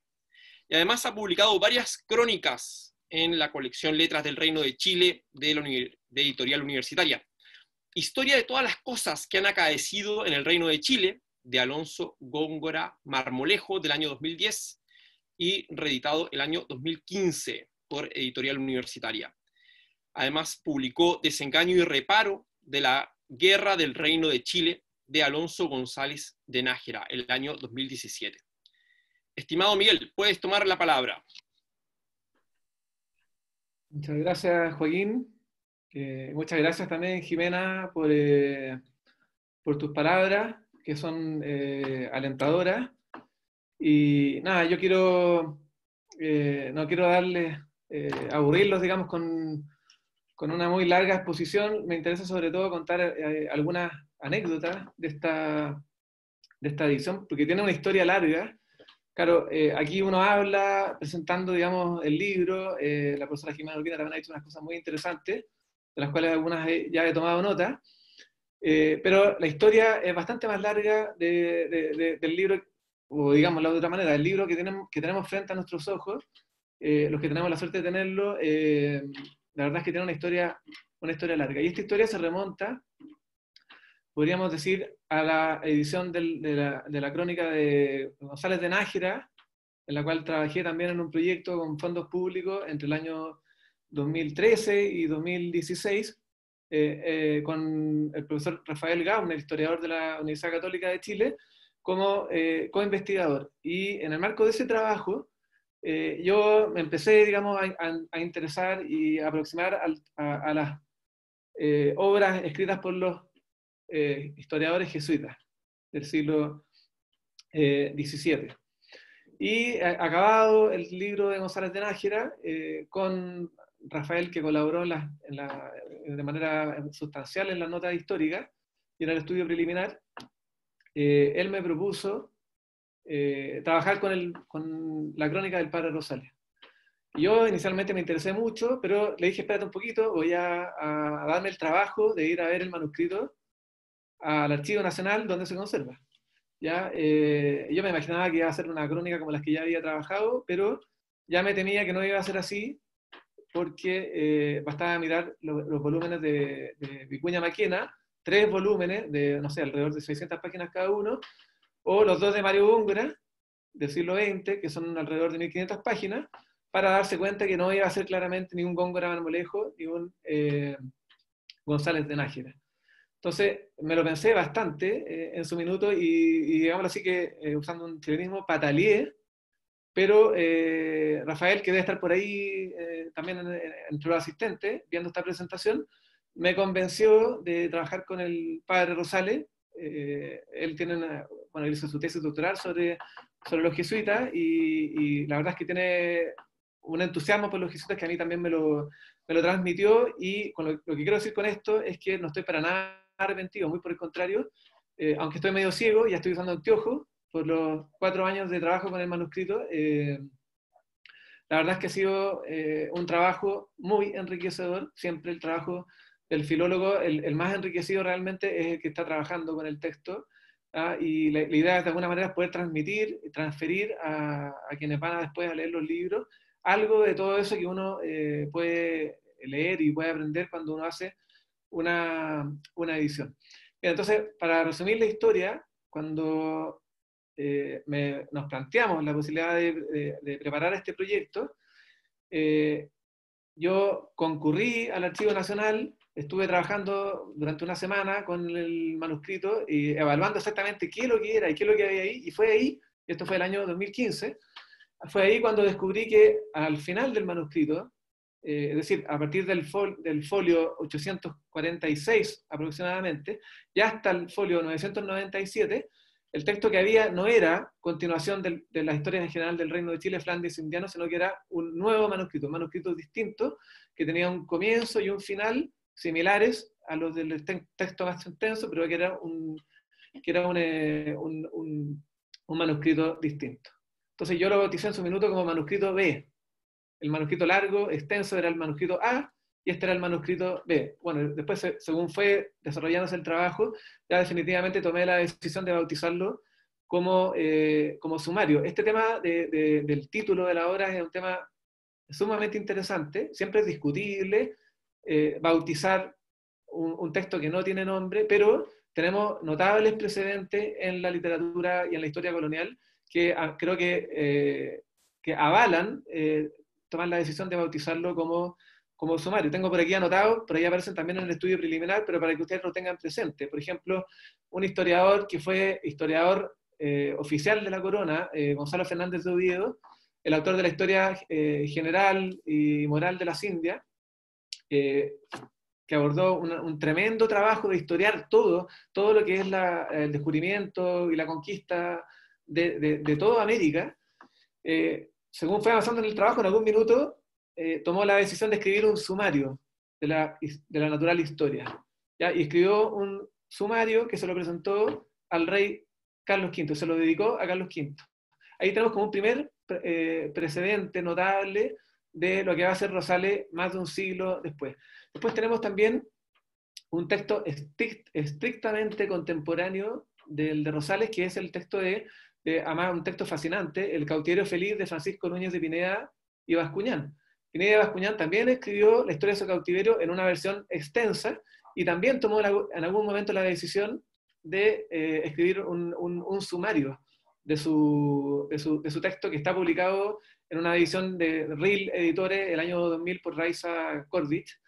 Y además ha publicado varias crónicas en la colección Letras del Reino de Chile de, de Editorial Universitaria. Historia de todas las cosas que han acaecido en el Reino de Chile, de Alonso Góngora Marmolejo, del año 2010, y reeditado el año 2015 por Editorial Universitaria. Además, publicó Desengaño y Reparo de la Guerra del Reino de Chile de Alonso González de Nájera, el año 2017. Estimado Miguel, puedes tomar la palabra. Muchas gracias, Joaquín. Eh, muchas gracias también, Jimena, por, eh, por tus palabras, que son eh, alentadoras. Y nada, yo quiero, no quiero darles, aburrirlos, digamos, con, con una muy larga exposición, me interesa sobre todo contar eh, algunas anécdotas de esta, de esta edición, porque tiene una historia larga. Claro, eh, aquí uno habla presentando, digamos, el libro. Eh, la profesora Jimena Urquina también ha dicho unas cosas muy interesantes, de las cuales algunas ya he tomado nota. pero la historia es bastante más larga del libro, o digamos de otra manera, del libro que tenemos, que tenemos frente a nuestros ojos, los que tenemos la suerte de tenerlo la verdad es que tiene una historia, una historia larga. Y esta historia se remonta, podríamos decir, a la edición de, la, de, la, crónica de González de Nájera, en la cual trabajé también en un proyecto con fondos públicos entre el año 2013 y 2016, eh, eh, con el profesor Rafael Gauner, historiador de la Universidad Católica de Chile, como eh, co-investigador. Y en el marco de ese trabajo, eh, yo me empecé, digamos, a, interesar y aproximar a, las eh, obras escritas por los eh, historiadores jesuitas del siglo XVII. y acabado el libro de González de Nájera, con Rafael que colaboró de manera sustancial en la nota histórica y en el estudio preliminar, él me propuso eh, trabajar con, el, con la crónica del padre Rosales. Yo inicialmente me interesé mucho, pero le dije, espérate un poquito, voy a, darme el trabajo de ir a ver el manuscrito al Archivo Nacional donde se conserva. ¿Ya? Eh, yo me imaginaba que iba a ser una crónica como las que ya había trabajado, pero ya me temía que no iba a ser así, porque eh, bastaba mirar los volúmenes de, de Vicuña Maquena, tres volúmenes de, no sé, alrededor de 600 páginas cada uno, o los dos de Mario Góngora, del siglo XX, que son alrededor de 1500 páginas, para darse cuenta que no iba a ser claramente ningún Góngora Marmolejo ni un eh, González de Nájera. Entonces, me lo pensé bastante eh, en su minuto y, digamos así que, eh, usando un chilenismo, patalier, pero Rafael, que debe estar por ahí también entre los asistentes, viendo esta presentación, me convenció de trabajar con el padre Rosales. él tiene una, bueno, hizo su tesis doctoral sobre, sobre los jesuitas y, la verdad es que tiene un entusiasmo por los jesuitas que a mí también me lo, me lo transmitió y lo, que quiero decir con esto es que no estoy para nada arrepentido, muy por el contrario, eh, aunque estoy medio ciego, ya estoy usando anteojo por los cuatro años de trabajo con el manuscrito. Eh, la verdad es que ha sido eh, un trabajo muy enriquecedor, siempre el trabajo del filólogo, el, el, más enriquecido realmente es el que está trabajando con el texto ¿ah? y la, idea de alguna manera poder transmitir, transferir a, quienes van después a leer los libros algo de todo eso que uno eh, puede leer y puede aprender cuando uno hace una, edición. entonces, para resumir la historia, cuando eh, nos planteamos la posibilidad de, preparar este proyecto, eh, yo concurrí al Archivo Nacional estuve trabajando durante una semana con el manuscrito y evaluando exactamente qué lo que era y qué lo que había ahí. Y fue ahí, esto fue el año 2015, fue ahí cuando descubrí que al final del manuscrito, eh, es decir, a partir del, del folio 846 aproximadamente, y hasta el folio 997, el texto que había no era continuación de las historias en general del Reino de Chile, Flandes Indiano, sino que era un nuevo manuscrito, un manuscrito distinto que tenía un comienzo y un final similares a los del texto más extenso, pero que era un, era eh, un, manuscrito distinto. Entonces yo lo bauticé en su minuto como manuscrito B. El manuscrito largo, extenso, era el manuscrito A, y este era el manuscrito B. Bueno, después, según fue desarrollándose el trabajo, ya definitivamente tomé la decisión de bautizarlo como, eh, sumario. Este tema del título de la obra es un tema sumamente interesante, siempre es discutible, eh, bautizar un, texto que no tiene nombre, pero tenemos notables precedentes en la literatura y en la historia colonial que ah, creo que, eh, avalan eh, tomar la decisión de bautizarlo como, como sumario. Tengo por aquí anotado, por ahí aparecen también en el estudio preliminar, pero para que ustedes lo tengan presente. Por ejemplo, un historiador que fue historiador oficial de la corona, Gonzalo Fernández de Oviedo, el autor de la historia general y moral de las Indias, que, abordó un, tremendo trabajo de historiar todo, todo lo que es el descubrimiento y la conquista de, toda América. Eh, según fue avanzando en el trabajo, en algún minuto eh, tomó la decisión de escribir un sumario de la, de la natural historia. Y escribió un sumario que se lo presentó al rey Carlos V, se lo dedicó a Carlos V. Ahí tenemos como un primer eh, precedente notable de lo que va a ser Rosales más de un siglo después. Después tenemos también un texto estrictamente contemporáneo del de Rosales, que es el texto de, además un texto fascinante, El cautiverio feliz de Francisco Núñez de Pineda y Bascuñán. Pineda y Bascuñán también escribió la historia de su cautiverio en una versión extensa y también tomó en algún momento la decisión de eh, escribir un, sumario de de su, de su texto que está publicado en una edición de Real Editores el año 2000 por Raisa Kordich,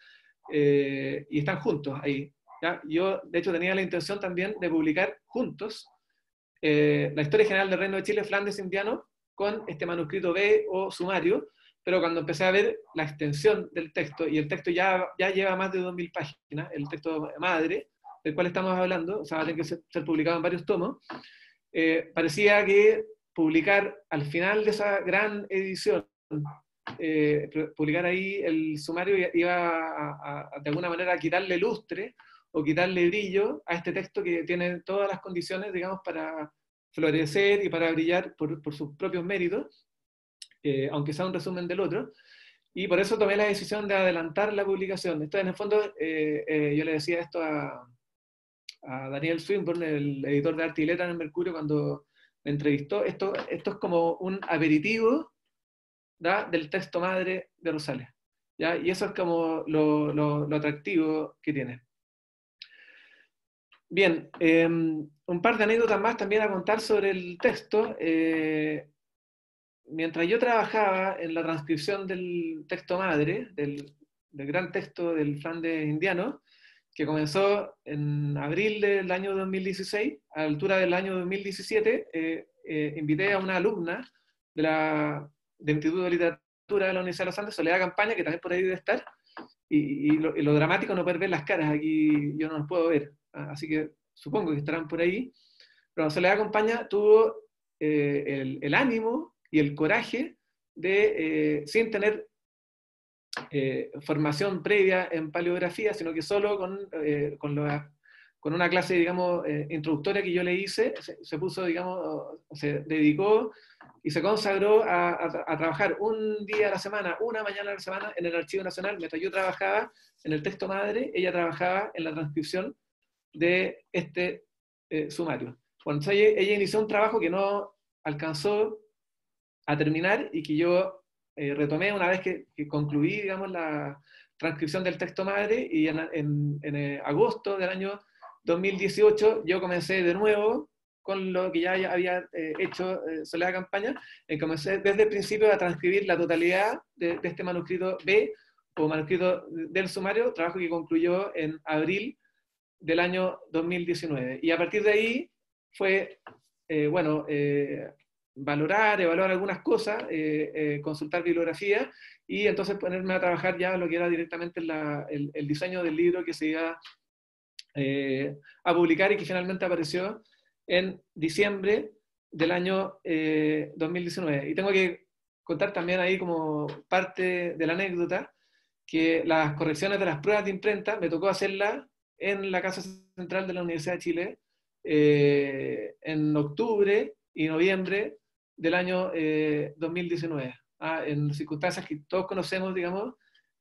eh, y están juntos ahí. Yo, de hecho, tenía la intención también de publicar juntos eh, la historia general del Reino de Chile, Flandes Indiano, con este manuscrito B o sumario, pero cuando empecé a ver la extensión del texto, y el texto ya, ya lleva más de 2.000 páginas, el texto madre, del cual estamos hablando, o sea, tener que ser, publicado en varios tomos, eh, parecía que publicar al final de esa gran edición, eh, publicar ahí el sumario iba de alguna manera a quitarle lustre o quitarle brillo a este texto que tiene todas las condiciones, digamos, para florecer y para brillar por, sus propios méritos, eh, aunque sea un resumen del otro. Y por eso tomé la decisión de adelantar la publicación. Esto, en el fondo, eh, yo le decía esto a, a Daniel Swinburne, el editor de Arte en el Mercurio, cuando entrevistó. Esto, esto es como un aperitivo del texto madre de Rosales. ¿ya? Y eso es como lo, atractivo que tiene. Bien, em, un par de anécdotas más también a contar sobre el texto. Eh, mientras yo trabajaba en la transcripción del texto madre, del, gran texto del Fran Indiano, que comenzó en abril del año 2016, a altura del año 2017, eh, eh, invité a una alumna de la, del Instituto de Literatura de la Universidad de los Andes, Soledad Campaña, que también por ahí debe estar, y, lo, dramático no poder ver las caras, aquí yo no las puedo ver, ah, así que supongo que estarán por ahí, pero Soledad Campaña tuvo eh, el, ánimo y el coraje de, sin tener eh, formación previa en paleografía, sino que solo con, eh, con, una clase, digamos, eh, introductoria que yo le hice, se, puso, digamos, se dedicó y se consagró a, trabajar un día a la semana, una mañana a la semana en el Archivo Nacional, mientras yo trabajaba en el texto madre, ella trabajaba en la transcripción de este sumario. Bueno, entonces ella inició un trabajo que no alcanzó a terminar y que yo eh, retomé una vez que, concluí, digamos, la transcripción del texto madre y en, eh, agosto del año 2018 yo comencé de nuevo con lo que ya había eh, hecho sobre Soledad Campaña, comencé desde el principio a transcribir la totalidad de, de, este manuscrito B o manuscrito del sumario, trabajo que concluyó en abril del año 2019. Y a partir de ahí fue, bueno, valorar, evaluar algunas cosas, eh, eh, consultar bibliografía y entonces ponerme a trabajar ya lo que era directamente el, diseño del libro que se iba eh, a publicar y que finalmente apareció en diciembre del año 2019. Y tengo que contar también ahí como parte de la anécdota que las correcciones de las pruebas de imprenta me tocó hacerlas en la Casa Central de la Universidad de Chile en octubre y noviembre del año 2019, eh, ah, en circunstancias que todos conocemos, digamos,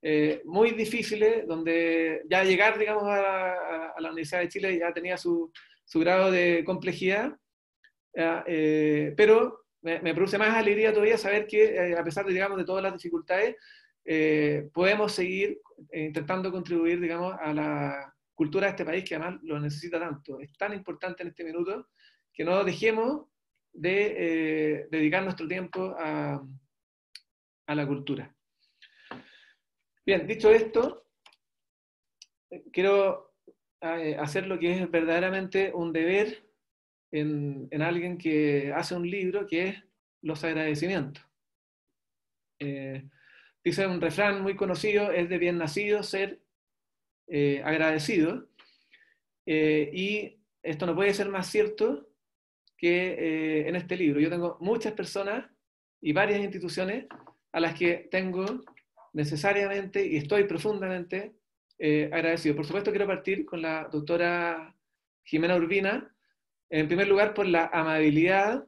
eh, muy difíciles, donde ya llegar, digamos, a la, Universidad de Chile ya tenía su, su grado de complejidad, ah, eh, pero me, me, produce más alegría todavía saber que, a pesar, de, digamos, de todas las dificultades, podemos seguir intentando contribuir, digamos, a la cultura de este país que además lo necesita tanto. Es tan importante en este minuto que no dejemos de eh, dedicar nuestro tiempo a, la cultura. Bien, dicho esto, quiero eh, hacer lo que es verdaderamente un deber en, alguien que hace un libro, que es los agradecimientos. Eh, dice un refrán muy conocido, es de bien nacido ser agradecido, y esto no puede ser más cierto que eh, en este libro. Yo tengo muchas personas y varias instituciones a las que tengo necesariamente y estoy profundamente eh, agradecido. Por supuesto, quiero partir con la doctora Jimena Urbina, en primer lugar por la amabilidad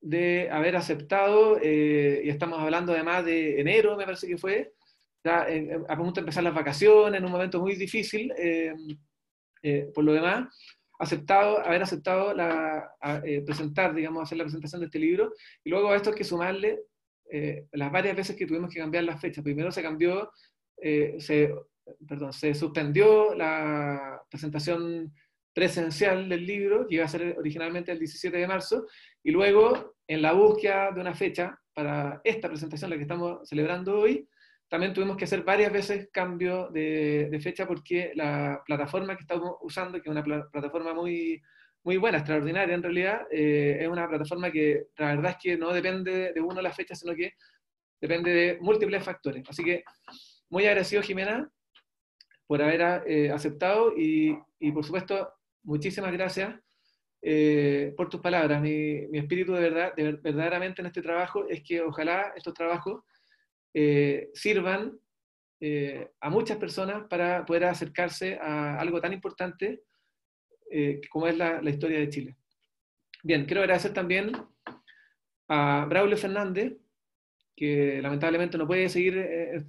de haber aceptado, eh, y estamos hablando además de enero, me parece que fue, ya, a punto de empezar las vacaciones, en un momento muy difícil, por lo demás, aceptado, haber aceptado la, eh, presentar, digamos, hacer la presentación de este libro. Y luego a esto hay que sumarle eh, las varias veces que tuvimos que cambiar las fechas. Primero se cambió, eh, se, perdón, se suspendió la presentación presencial del libro, que iba a ser originalmente el 17 de marzo, y luego en la búsqueda de una fecha para esta presentación, la que estamos celebrando hoy, también tuvimos que hacer varias veces cambio de, de fecha porque la plataforma que estamos usando, que es una plataforma muy, muy buena, extraordinaria en realidad, eh, es una plataforma que la verdad es que no depende de uno la fecha, sino que depende de múltiples factores. Así que muy agradecido, Jimena, por haber eh, aceptado y, y, por supuesto, muchísimas gracias eh, por tus palabras. Mi, mi espíritu de verdad, verdaderamente en este trabajo es que ojalá estos trabajos eh, sirvan eh, a muchas personas para poder acercarse a algo tan importante eh, como es la, historia de Chile. Bien, quiero agradecer también a Braulio Fernández, que lamentablemente no puede seguir,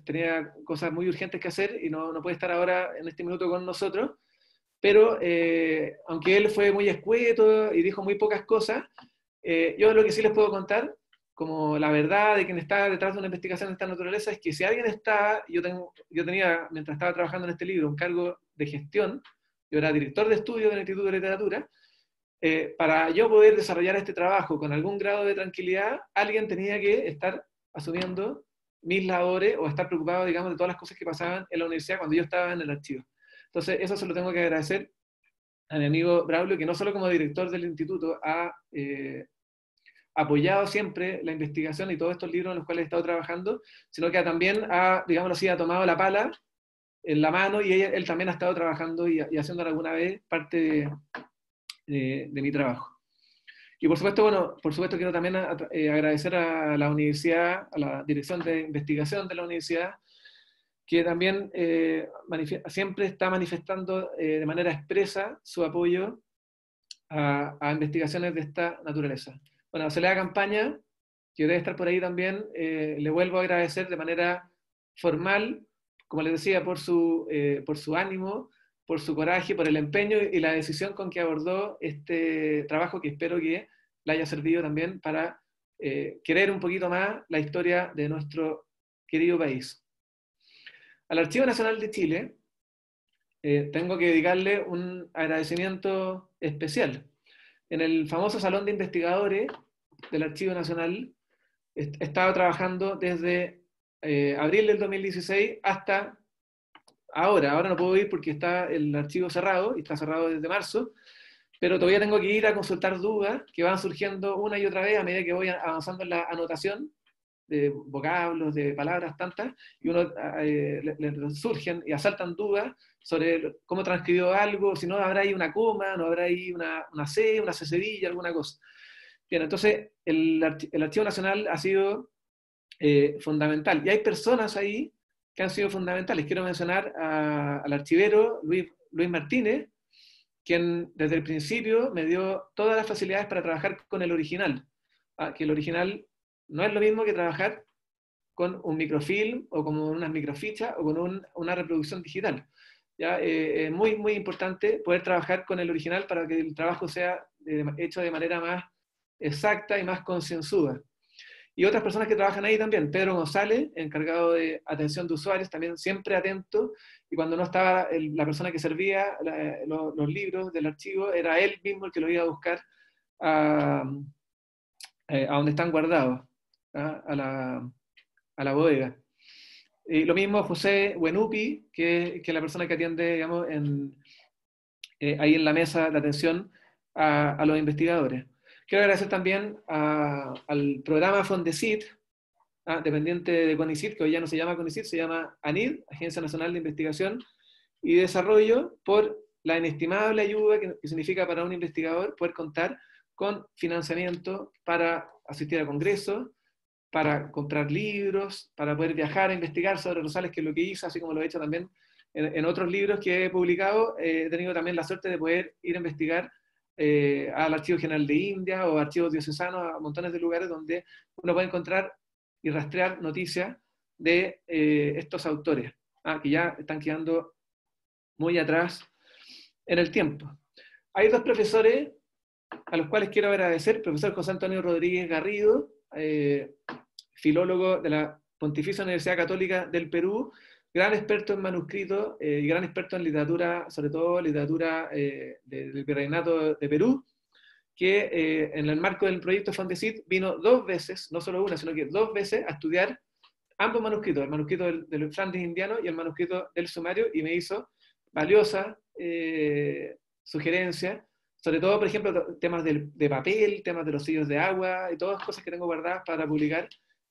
tenía cosas muy urgentes que hacer y no, no puede estar ahora en este minuto con nosotros pero aunque él fue muy escueto y dijo muy pocas cosas, yo lo que sí les puedo contar como la verdad de quien está detrás de una investigación de esta naturaleza es que si alguien está, yo, tengo, yo tenía, mientras estaba trabajando en este libro, un cargo de gestión, yo era director de estudio del Instituto de Literatura, eh, para yo poder desarrollar este trabajo con algún grado de tranquilidad, alguien tenía que estar asumiendo mis labores o estar preocupado, digamos, de todas las cosas que pasaban en la universidad cuando yo estaba en el archivo. Entonces, eso se lo tengo que agradecer a mi amigo Braulio, que no solo como director del instituto ha eh, apoyado siempre la investigación y todos estos libros en los cuales he estado trabajando, sino que también ha, digámoslo así, ha tomado la pala en la mano y él, también ha estado trabajando y, haciendo alguna vez parte de, mi trabajo. Y por supuesto, bueno, por supuesto quiero también eh, agradecer a la universidad, a la dirección de investigación de la universidad, que también eh, siempre está manifestando eh, de manera expresa su apoyo a investigaciones de esta naturaleza. Bueno, da Campaña, que debe estar por ahí también, eh, le vuelvo a agradecer de manera formal, como les decía, por su, eh, por su ánimo, por su coraje, por el empeño y la decisión con que abordó este trabajo que espero que le haya servido también para eh, querer un poquito más la historia de nuestro querido país. Al Archivo Nacional de Chile tengo que dedicarle un agradecimiento especial. En el famoso Salón de Investigadores del Archivo Nacional he estado trabajando desde eh, abril del 2016 hasta ahora. Ahora no puedo ir porque está el archivo cerrado y está cerrado desde marzo, pero todavía tengo que ir a consultar dudas que van surgiendo una y otra vez a medida que voy avanzando en la anotación de vocablos, de palabras tantas, y uno ah, ah, eh, le, surgen y asaltan dudas sobre cómo transcribió algo, si no habrá ahí una coma, no habrá ahí una, una C, una C alguna cosa. Bien, entonces el, Archivo Nacional ha sido eh, fundamental. Y hay personas ahí que han sido fundamentales. Quiero mencionar al archivero Luis, Luis Martínez, quien desde el principio me dio todas las facilidades para trabajar con el original. Ah, que el original no es lo mismo que trabajar con un microfilm o con unas microfichas o con una reproducción digital. ¿Ya? Eh, es muy, muy importante poder trabajar con el original para que el trabajo sea hecho de manera más exacta y más concienzuda. Y otras personas que trabajan ahí también, Pedro González, encargado de atención de usuarios, también siempre atento, y cuando no estaba la persona que servía los, libros del archivo, era él mismo el que lo iba a buscar a, eh, donde están guardados, ¿ah? a, la, a la bodega. Y lo mismo José Wenupi, que, es la persona que atiende, digamos, eh, ahí en la mesa de atención a los investigadores. Quiero agradecer también al programa Fondesit, ¿ah? dependiente de CONICIT, que hoy ya no se llama CONICIT, se llama ANID, Agencia Nacional de Investigación y Desarrollo, por la inestimable ayuda que, significa para un investigador poder contar con financiamiento para asistir a congresos, para comprar libros, para poder viajar a investigar sobre Rosales, que es lo que hice, así como lo he hecho también en, otros libros que he publicado. Eh, he tenido también la suerte de poder ir a investigar eh, al Archivo General de India o Archivos Diocesanos, a montones de lugares donde uno puede encontrar y rastrear noticias de eh, estos autores, ah, que ya están quedando muy atrás en el tiempo. Hay dos profesores a los cuales quiero agradecer, profesor José Antonio Rodríguez Garrido, eh, filólogo de la Pontificia Universidad Católica del Perú, gran experto en manuscritos eh, y gran experto en literatura, sobre todo literatura eh, del Virreinato de Perú, que eh, en el marco del proyecto Fondesit vino dos veces, no solo una, sino que dos veces a estudiar ambos manuscritos, el manuscrito del, del Flandes indiano y el manuscrito del sumario, y me hizo valiosa sugerencia, sobre todo, por ejemplo, temas de papel, temas de los sillos de agua y todas cosas que tengo guardadas para publicar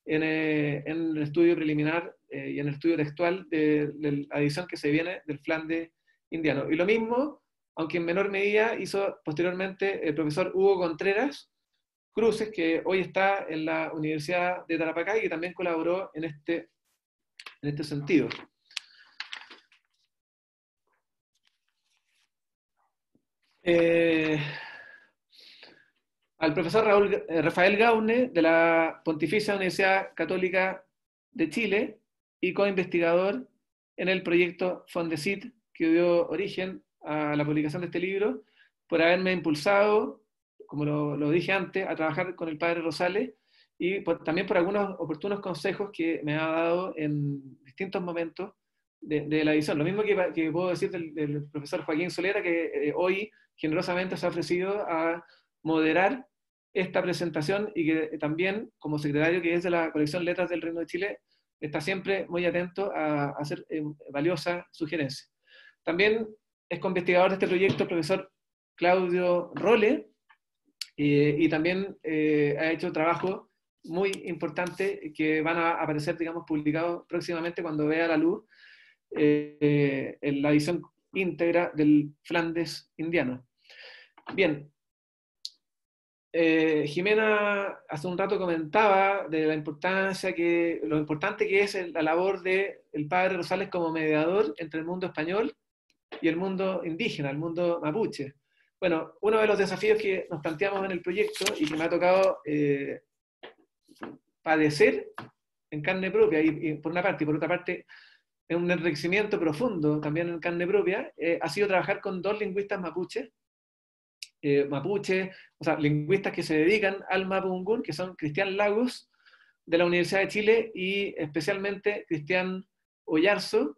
eh, en, el estudio preliminar eh, y en el estudio textual de, la edición que se viene del Flandes indiano. Y lo mismo, aunque en menor medida, hizo posteriormente el profesor Hugo Contreras Cruces, que hoy está en la Universidad de Tarapacá y que también colaboró en este, en este sentido. Eh, al profesor Raúl, eh, Rafael Gaune de la Pontificia Universidad Católica de Chile y co-investigador en el proyecto Fondesit que dio origen a la publicación de este libro, por haberme impulsado, como lo, dije antes, a trabajar con el padre Rosales y también por algunos oportunos consejos que me ha dado en distintos momentos de, la edición. Lo mismo que, puedo decir del, profesor Joaquín Solera, que eh, hoy generosamente se ha ofrecido a moderar esta presentación y que también, como secretario que es de la colección Letras del Reino de Chile, está siempre muy atento a hacer eh, valiosa valiosas sugerencias. También es investigador de este proyecto el profesor Claudio Role, eh, y también eh, ha hecho trabajo muy importante que van a aparecer, digamos, publicados próximamente cuando vea la luz en la edición íntegra del Flandes indiano. Bien, eh, Jimena hace un rato comentaba de la importancia que, lo importante que es la labor del de padre Rosales como mediador entre el mundo español y el mundo indígena, el mundo mapuche. Bueno, uno de los desafíos que nos planteamos en el proyecto y que me ha tocado eh, padecer en carne propia, y, por una parte, y por otra parte, en un enriquecimiento profundo también en carne propia, eh, ha sido trabajar con dos lingüistas mapuches eh, mapuche, o sea, lingüistas que se dedican al mapungún, que son Cristian Lagos de la Universidad de Chile y especialmente Cristian Oyarzo,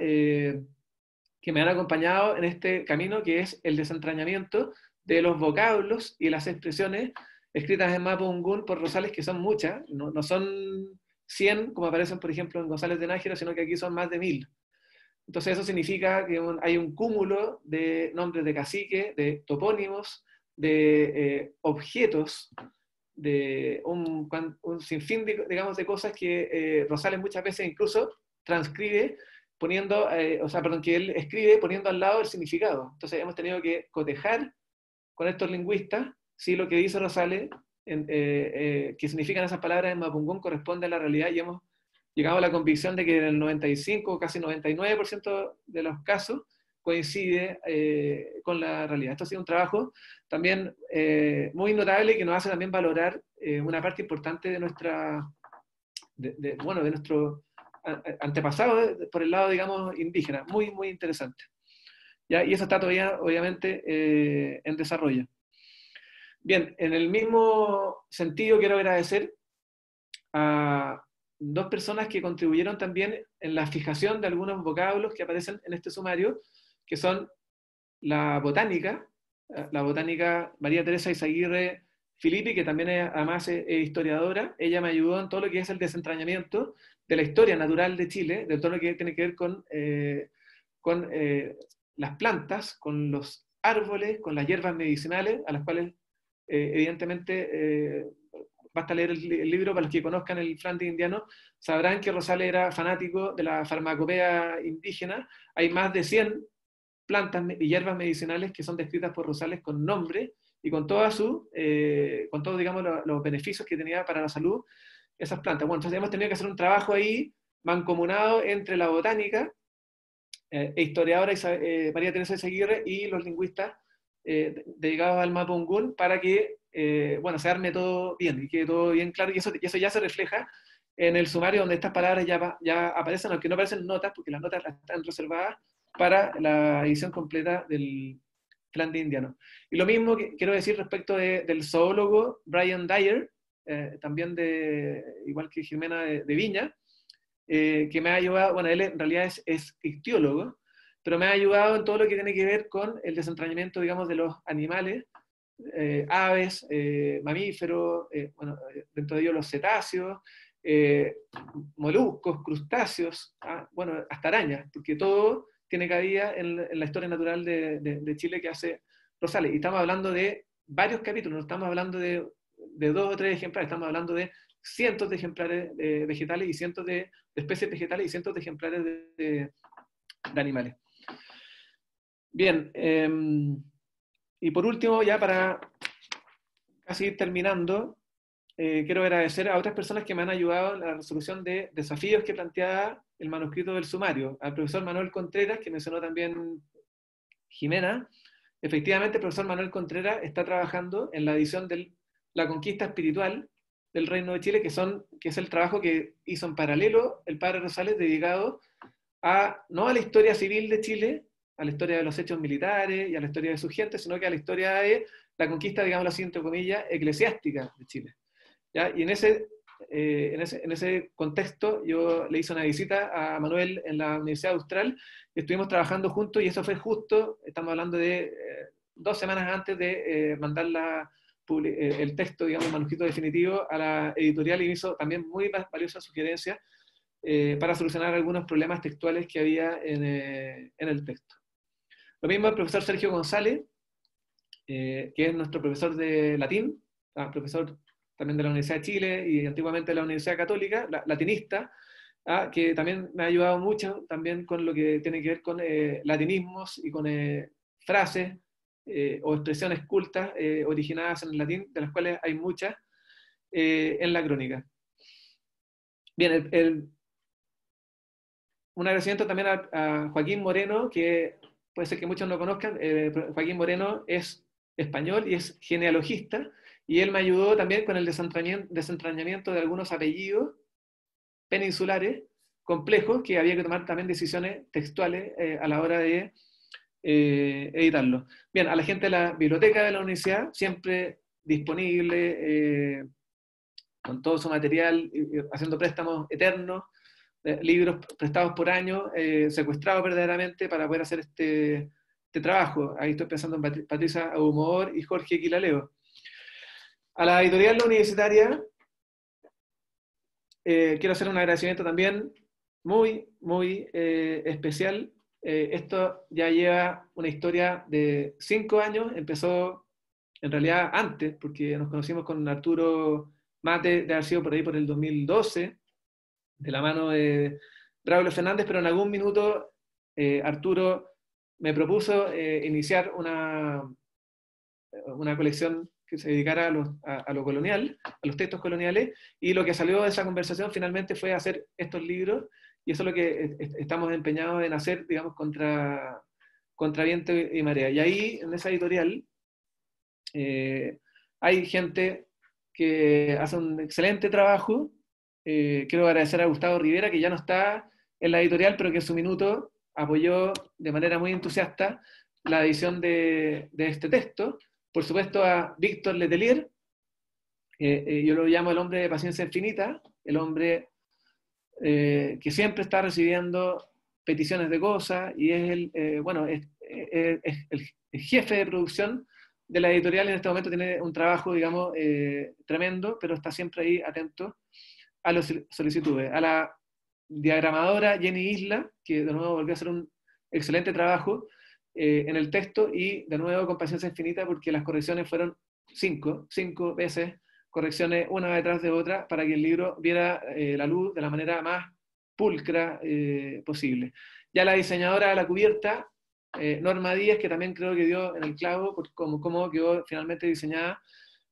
eh, que me han acompañado en este camino que es el desentrañamiento de los vocablos y las expresiones escritas en mapungún por Rosales, que son muchas, no, no son 100 como aparecen, por ejemplo, en González de Nájera, sino que aquí son más de 1000. Entonces eso significa que hay un cúmulo de nombres de cacique, de topónimos, de eh, objetos, de un, sinfín de, digamos, de cosas que eh, Rosales muchas veces incluso transcribe poniendo, eh, o sea, perdón, que él escribe poniendo al lado el significado. Entonces hemos tenido que cotejar con estos lingüistas si lo que dice Rosales, que significan esas palabras en mapungún, corresponde a la realidad y hemos llegamos a la convicción de que en el 95, casi 99% de los casos coincide eh, con la realidad. Esto ha sido un trabajo también eh, muy notable que nos hace también valorar eh, una parte importante de nuestra, bueno, de nuestro antepasado por el lado, digamos, indígena. Muy, muy interesante. Y eso está todavía, obviamente, en desarrollo. Bien, en el mismo sentido quiero agradecer a dos personas que contribuyeron también en la fijación de algunos vocablos que aparecen en este sumario, que son la botánica, eh, la botánica María Teresa Izaguirre Filippi, que también es, además es, historiadora, ella me ayudó en todo lo que es el desentrañamiento de la historia natural de Chile, de todo lo que tiene que ver con, eh, con eh, las plantas, con los árboles, con las hierbas medicinales, a las cuales evidentemente basta leer el, libro, para los que conozcan el Franklin indiano, sabrán que Rosales era fanático de la farmacopea indígena. Hay más de 100 plantas y hierbas medicinales que son descritas por Rosales con nombre y con, toda su, eh, con todos digamos, los, beneficios que tenía para la salud esas plantas. Bueno, entonces hemos tenido que hacer un trabajo ahí mancomunado entre la botánica, eh, e historiadora eh, María Teresa de Seguirre y los lingüistas dedicados al Mapungún para que eh, bueno, se arme todo bien y quede todo bien claro. Y eso, ya se refleja en el sumario donde estas palabras ya, ya aparecen, aunque no aparecen notas, porque las notas las están reservadas para la edición completa del plan de Indiano. Y lo mismo quiero decir respecto del zoólogo Brian Dyer, eh, también de, igual que Jimena de, Viña, eh, que me ha ayudado, bueno, él en realidad es, es ictiólogo, pero me ha ayudado en todo lo que tiene que ver con el desentrañamiento, digamos, de los animales eh, aves, eh, mamíferos, eh, bueno, dentro de ellos los cetáceos, moluscos, crustáceos, ah, bueno, hasta arañas, porque todo tiene cabida en, la historia natural de, Chile que hace Rosales. Y estamos hablando de varios capítulos, no estamos hablando de, dos o tres ejemplares, estamos hablando de cientos de ejemplares vegetales y cientos de, especies vegetales y cientos de ejemplares de, animales. Bien, em, y por último, ya para casi terminando, eh, quiero agradecer a otras personas que me han ayudado en la resolución de desafíos que plantea el manuscrito del sumario. Al profesor Manuel Contreras, que mencionó también Jimena. Efectivamente, el profesor Manuel Contreras está trabajando en la edición de La Conquista Espiritual del Reino de Chile, que, son, que es el trabajo que hizo en paralelo el padre Rosales dedicado a, no a la historia civil de Chile, a la historia de los hechos militares y a la historia de su gente, sino que a la historia de la conquista, digamos la entre comillas, eclesiástica de Chile. ¿Ya? Y en ese, eh, en, ese, en ese contexto yo le hice una visita a Manuel en la Universidad Austral, estuvimos trabajando juntos y eso fue justo, estamos hablando de eh, dos semanas antes de eh, mandar la, el texto, digamos, el manuscrito definitivo a la editorial y me hizo también muy valiosa sugerencia para solucionar algunos problemas textuales que había en el texto. Lo mismo el profesor Sergio González, eh, que es nuestro profesor de latín, ah, profesor también de la Universidad de Chile y antiguamente de la Universidad Católica, latinista, ah, que también me ha ayudado mucho también con lo que tiene que ver con eh, latinismos y con eh, frases o expresiones cultas originadas en el latín, de las cuales hay muchas en la crónica. Bien, un agradecimiento también a, a Joaquín Moreno, que puede ser que muchos no conozcan, eh, Joaquín Moreno es español y es genealogista, y él me ayudó también con el desentrañamiento de algunos apellidos peninsulares complejos que había que tomar también decisiones textuales eh, a la hora de eh, editarlos. Bien, a la gente de la biblioteca de la universidad, siempre disponible, eh, con todo su material, haciendo préstamos eternos, eh, libros prestados por año, eh, secuestrados verdaderamente para poder hacer este, este trabajo. Ahí estoy pensando en Patricia Agumor y Jorge Quilaleo. A la editorial universitaria eh, quiero hacer un agradecimiento también muy, muy especial. esto ya lleva una historia de cinco años, empezó en realidad antes, porque nos conocimos con Arturo Mate de haber sido por ahí por el 2012, de la mano de Raúl Fernández, pero en algún minuto eh, Arturo me propuso eh, iniciar una, una colección que se dedicara a lo, colonial, a los textos coloniales, y lo que salió de esa conversación finalmente fue hacer estos libros, y eso es lo que eh, estamos empeñados en hacer, digamos, contra, contra viento y marea. Y ahí, en esa editorial, hay gente que hace un excelente trabajo, eh, quiero agradecer a Gustavo Rivera, que ya no está en la editorial, pero que en su minuto apoyó de manera muy entusiasta la edición de, este texto. Por supuesto, a Víctor Letelier, eh, yo lo llamo el hombre de paciencia infinita, el hombre eh, que siempre está recibiendo peticiones de cosas y es el, bueno, es, el jefe de producción de la editorial en este momento tiene un trabajo, digamos, tremendo, pero está siempre ahí atento a las solicitudes, a la diagramadora Jenny Isla, que de nuevo volvió a hacer un excelente trabajo eh, en el texto y de nuevo con paciencia infinita porque las correcciones fueron cinco, cinco veces, correcciones una detrás de otra para que el libro viera eh, la luz de la manera más pulcra eh, posible. Ya la diseñadora de la cubierta, eh, Norma Díaz, que también creo que dio en el clavo como cómo, quedó finalmente diseñada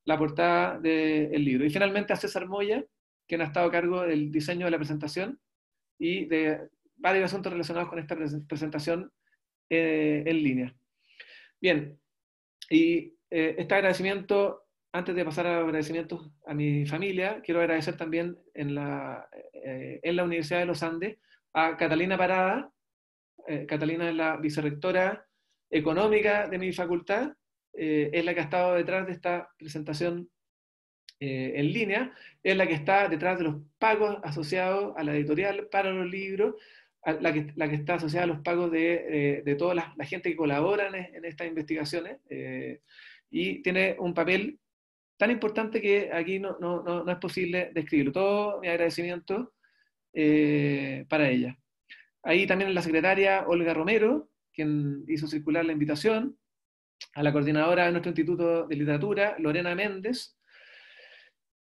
la portada del libro. Y finalmente a César Moya, quien ha estado a cargo del diseño de la presentación y de varios asuntos relacionados con esta presentación eh, en línea. Bien, y eh, este agradecimiento, antes de pasar a agradecimientos a mi familia, quiero agradecer también en la, eh, en la Universidad de los Andes a Catalina Parada. Catalina es la vicerrectora económica de mi facultad, es la que ha estado detrás de esta presentación eh, en línea es la que está detrás de los pagos asociados a la editorial para los libros, la que, está asociada a los pagos de, eh, toda la, gente que colabora en, estas investigaciones eh, y tiene un papel tan importante que aquí no, no es posible describirlo. Todo mi agradecimiento para ella. Ahí también la secretaria Olga Romero, quien hizo circular la invitación, a la coordinadora de nuestro Instituto de Literatura, Lorena Méndez,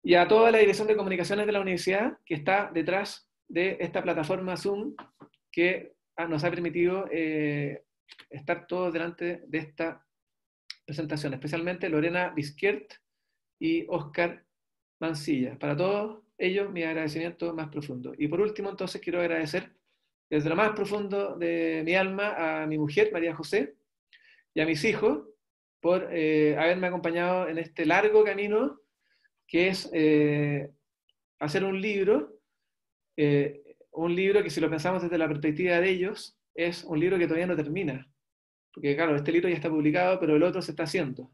y a toda la Dirección de Comunicaciones de la Universidad que está detrás de esta plataforma Zoom que ah, nos ha permitido eh, estar todos delante de esta presentación, especialmente Lorena Biskert y Oscar Mancilla. Para todos ellos, mi agradecimiento más profundo. Y por último, entonces, quiero agradecer desde lo más profundo de mi alma a mi mujer, María José, y a mis hijos por eh, haberme acompañado en este largo camino que es eh, hacer un libro, eh, un libro que si lo pensamos desde la perspectiva de ellos, es un libro que todavía no termina. Porque claro, este libro ya está publicado, pero el otro se está haciendo.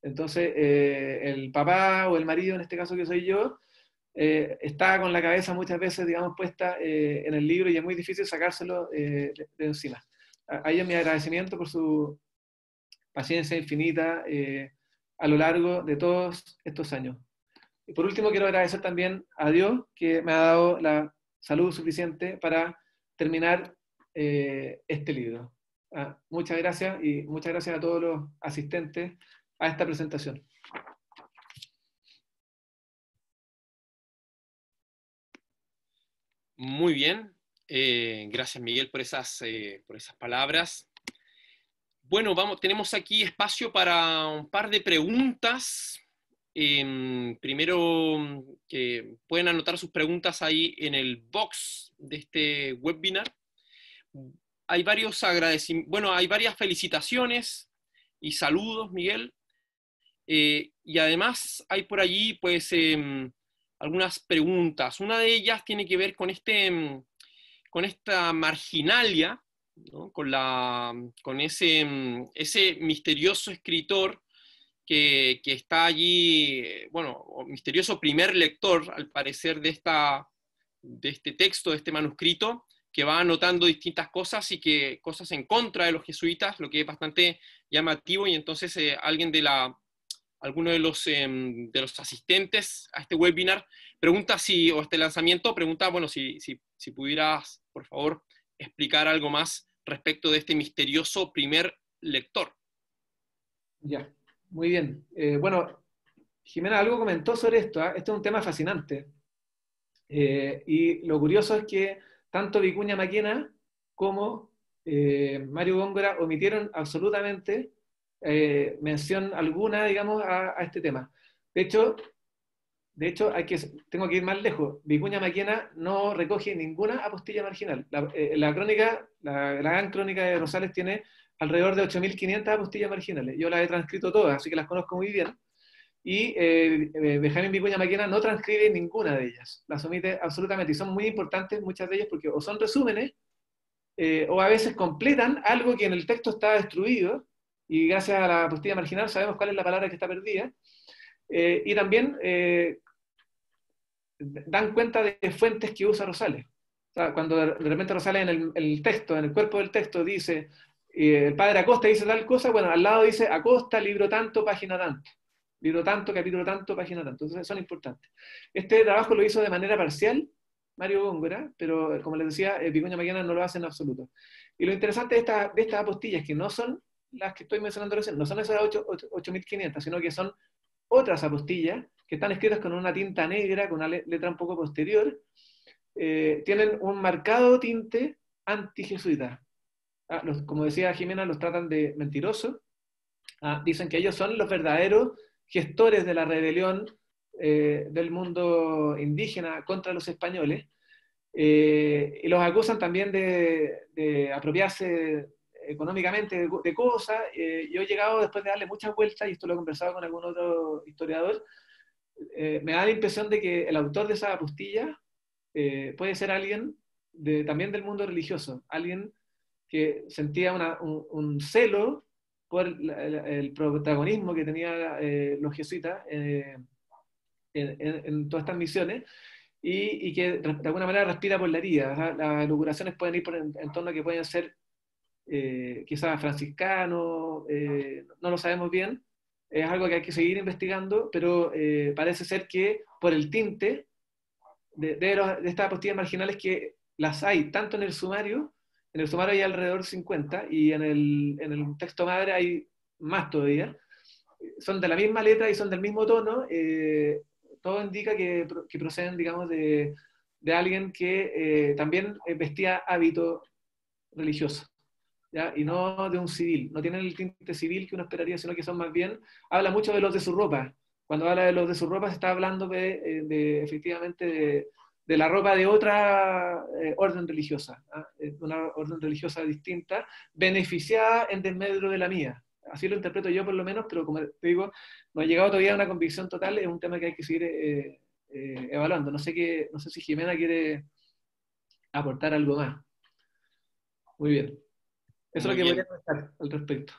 Entonces, eh, el papá o el marido, en este caso que soy yo, está con la cabeza muchas veces, digamos, puesta en el libro y es muy difícil sacárselo de, encima. A, a mi agradecimiento por su paciencia infinita a lo largo de todos estos años. Y por último, quiero agradecer también a Dios que me ha dado la salud suficiente para terminar eh, este libro. Ah, muchas gracias y muchas gracias a todos los asistentes a esta presentación. Muy bien, eh, gracias Miguel por esas, eh, por esas palabras. Bueno, vamos, tenemos aquí espacio para un par de preguntas Em, primero, que pueden anotar sus preguntas ahí en el box de este webinar. Hay varios agradecimientos, bueno, hay varias felicitaciones y saludos, Miguel. Eh, y además hay por allí, pues, em, algunas preguntas. Una de ellas tiene que ver con, este, em, con esta marginalia, con, la, con ese, ese misterioso escritor que, está allí, eh, bueno, misterioso primer lector, al parecer, de, esta, de este texto, de este manuscrito, que va anotando distintas cosas y que cosas en contra de los jesuitas, lo que es bastante llamativo, y entonces eh, alguien de la, alguno de los, em, de los asistentes a este webinar pregunta si, o este lanzamiento, pregunta, bueno, si, si pudieras, por favor, explicar algo más respecto de este misterioso primer lector. Ya. Muy bien. Eh, bueno, Jimena algo comentó sobre esto. Este es un tema fascinante. Eh, y lo curioso es que tanto Vicuña Maquena como eh, Mario Góngora omitieron absolutamente mención alguna, digamos, a, este tema. De hecho, de hecho hay que, tengo que ir más lejos. Vicuña Maquena no recoge ninguna apostilla marginal. La, crónica, la gran crónica de Rosales tiene alrededor de 8.500 apostillas marginales. Yo las he transcrito todas, así que las conozco muy bien. Y eh, eh, Benjamín Vicuña Maquena no transcribe ninguna de ellas, las omite absolutamente. Y son muy importantes muchas de ellas porque o son resúmenes eh, o a veces completan algo que en el texto está destruido y gracias a la apostilla marginal sabemos cuál es la palabra que está perdida. Eh, y también dan cuenta de fuentes que usa Rosales. O sea, cuando de repente Rosales en el, texto, en el cuerpo del texto, dice el padre Acosta dice tal cosa, bueno, al lado dice Acosta, libro tanto, página tanto. Libro tanto, capítulo tanto, página tanto. Entonces son importantes. Este trabajo lo hizo de manera parcial Mario Góngora, pero como les decía, eh, Picuña Mañana no lo hace en absoluto. Y lo interesante de, estas apostillas, que no son las que estoy mencionando recién, no son esas 8.500, sino que son otras apostillas que están escritas con una tinta negra, con una letra un poco posterior, eh, tienen un marcado tinte antijesuita. Ah, como decía Jimena, los tratan de mentirosos. Ah, dicen que ellos son los verdaderos gestores de la rebelión eh, del mundo indígena contra los españoles. Eh, y los acusan también de, apropiarse eh, económicamente de, cosas. yo he llegado después de darle muchas vueltas, y esto lo he conversado con algún otro historiador, me da la impresión de que el autor de esa apostilla puede ser alguien de, también del mundo religioso, alguien que sentía un, celo por el, protagonismo que tenían eh, los jesuitas eh, en, todas estas misiones y, que de alguna manera respira por la herida. Las locuraciones pueden ir por entornos que pueden ser eh, quizás franciscanos, eh, no lo sabemos bien, es algo que hay que seguir investigando, pero parece ser que por el tinte de, estas apostillas marginales que las hay tanto en el sumario en el sumario hay alrededor 50 y en el, en el texto madre hay más todavía. Son de la misma letra y son del mismo tono. Eh, todo indica que, proceden, digamos, de, de alguien que eh, también vestía hábito religioso. ¿ya? Y no de un civil. No tienen el tinte civil que uno esperaría, sino que son más bien... Habla mucho de los de su ropa. Cuando habla de los de su ropa se está hablando de, eh, de efectivamente, de de la ropa de otra eh, orden religiosa, ¿ah? una orden religiosa distinta, beneficiada en desmedro de la mía. Así lo interpreto yo por lo menos, pero como te digo, no he llegado todavía a una convicción total, es un tema que hay que seguir eh, eh, evaluando. No sé, qué, no sé si Jimena quiere aportar algo más. Muy bien. Eso es lo que voy a al respecto.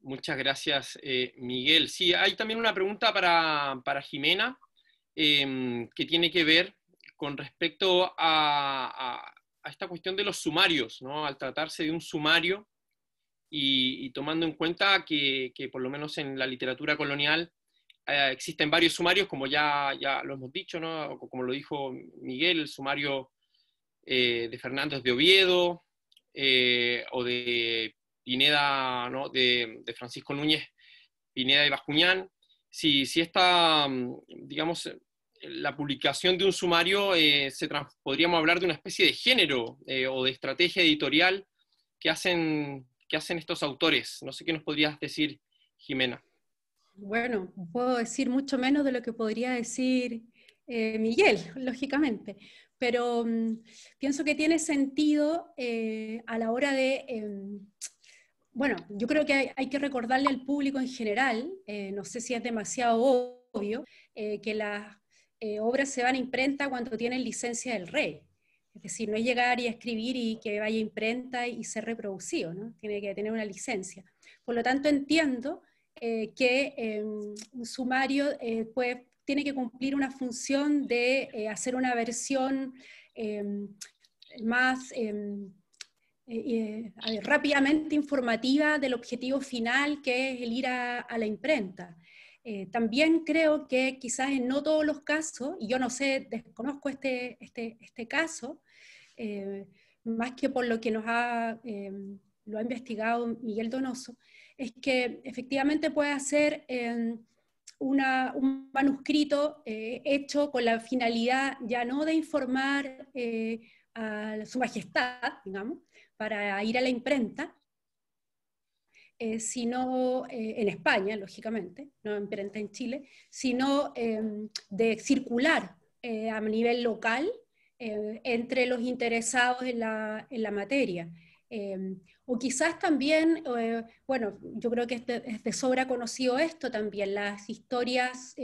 Muchas gracias, Miguel. Sí, hay también una pregunta para, para Jimena em, que tiene que ver con respecto a, esta cuestión de los sumarios, Al tratarse de un sumario y, tomando en cuenta que, por lo menos en la literatura colonial eh, existen varios sumarios, como ya, lo hemos dicho, Como lo dijo Miguel, el sumario eh, de Fernández de Oviedo eh, o de Pineda, de, Francisco Núñez, Pineda y Bascuñán, si, si esta, mm, digamos, la publicación de un sumario eh, se podríamos hablar de una especie de género eh, o de estrategia editorial que hacen, que hacen estos autores. No sé qué nos podrías decir, Jimena. Bueno, puedo decir mucho menos de lo que podría decir eh, Miguel, lógicamente, pero mm, pienso que tiene sentido a la hora de em, bueno, yo creo que hay, que recordarle al público en general, no sé si es demasiado obvio, que las eh, obras se van a imprenta cuando tienen licencia del rey. Es decir, no es llegar y escribir y que vaya a imprenta y ser reproducido, ¿no? Tiene que tener una licencia. Por lo tanto, entiendo eh, que em, un sumario pues, tiene que cumplir una función de hacer una versión em, más em, rápidamente informativa del objetivo final, que es el ir a la imprenta. Eh, también creo que quizás en no todos los casos, y yo no sé, desconozco este, este, este caso, eh, más que por lo que nos ha, eh, lo ha investigado Miguel Donoso, es que efectivamente puede ser un manuscrito hecho con la finalidad ya no de informar a su majestad, digamos, para ir a la imprenta, eh, sino eh, en España, lógicamente, no en en Chile, sino em, de circular eh, a nivel local entre los interesados en la, en la materia. Em, o quizás también, bueno, yo creo que es de, sobra conocido esto también, las historias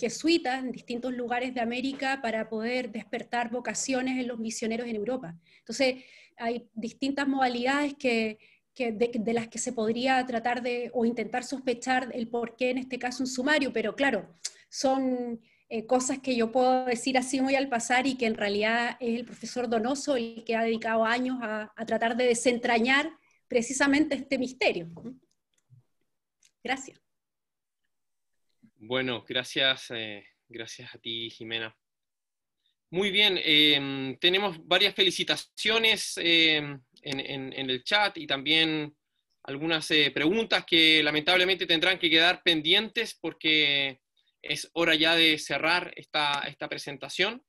jesuitas en distintos lugares de América para poder despertar vocaciones en los misioneros en Europa. Entonces, hay distintas modalidades que, de, las que se podría tratar de o intentar sospechar el porqué, en este caso un sumario, pero claro, son eh, cosas que yo puedo decir así muy al pasar y que en realidad es el profesor Donoso el que ha dedicado años a, tratar de desentrañar precisamente este misterio. Gracias. Bueno, gracias, eh, gracias a ti, Jimena. Muy bien, eh, tenemos varias felicitaciones en, el chat y también algunas eh, preguntas que lamentablemente tendrán que quedar pendientes porque es hora ya de cerrar esta presentación.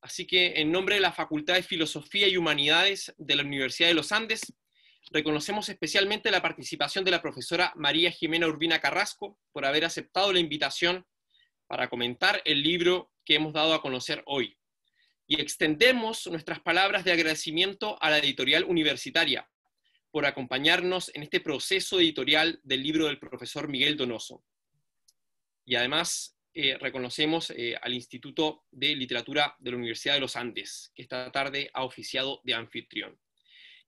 Así que en nombre de la Facultad de Filosofía y Humanidades de la Universidad de los Andes, reconocemos especialmente la participación de la profesora María Jimena Urbina Carrasco por haber aceptado la invitación para comentar el libro que hemos dado a conocer hoy y extendemos nuestras palabras de agradecimiento a la editorial universitaria por acompañarnos en este proceso editorial del libro del profesor Miguel Donoso. Y además eh, reconocemos eh, al Instituto de Literatura de la Universidad de los Andes, que esta tarde ha oficiado de anfitrión.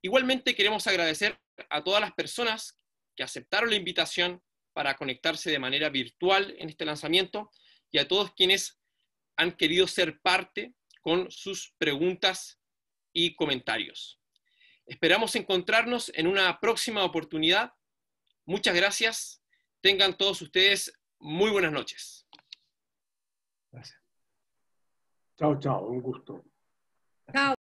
Igualmente queremos agradecer a todas las personas que aceptaron la invitación para conectarse de manera virtual en este lanzamiento y a todos quienes han querido ser parte con sus preguntas y comentarios. Esperamos encontrarnos en una próxima oportunidad. Muchas gracias. Tengan todos ustedes muy buenas noches. Gracias. Chao, chao. Un gusto. Chao.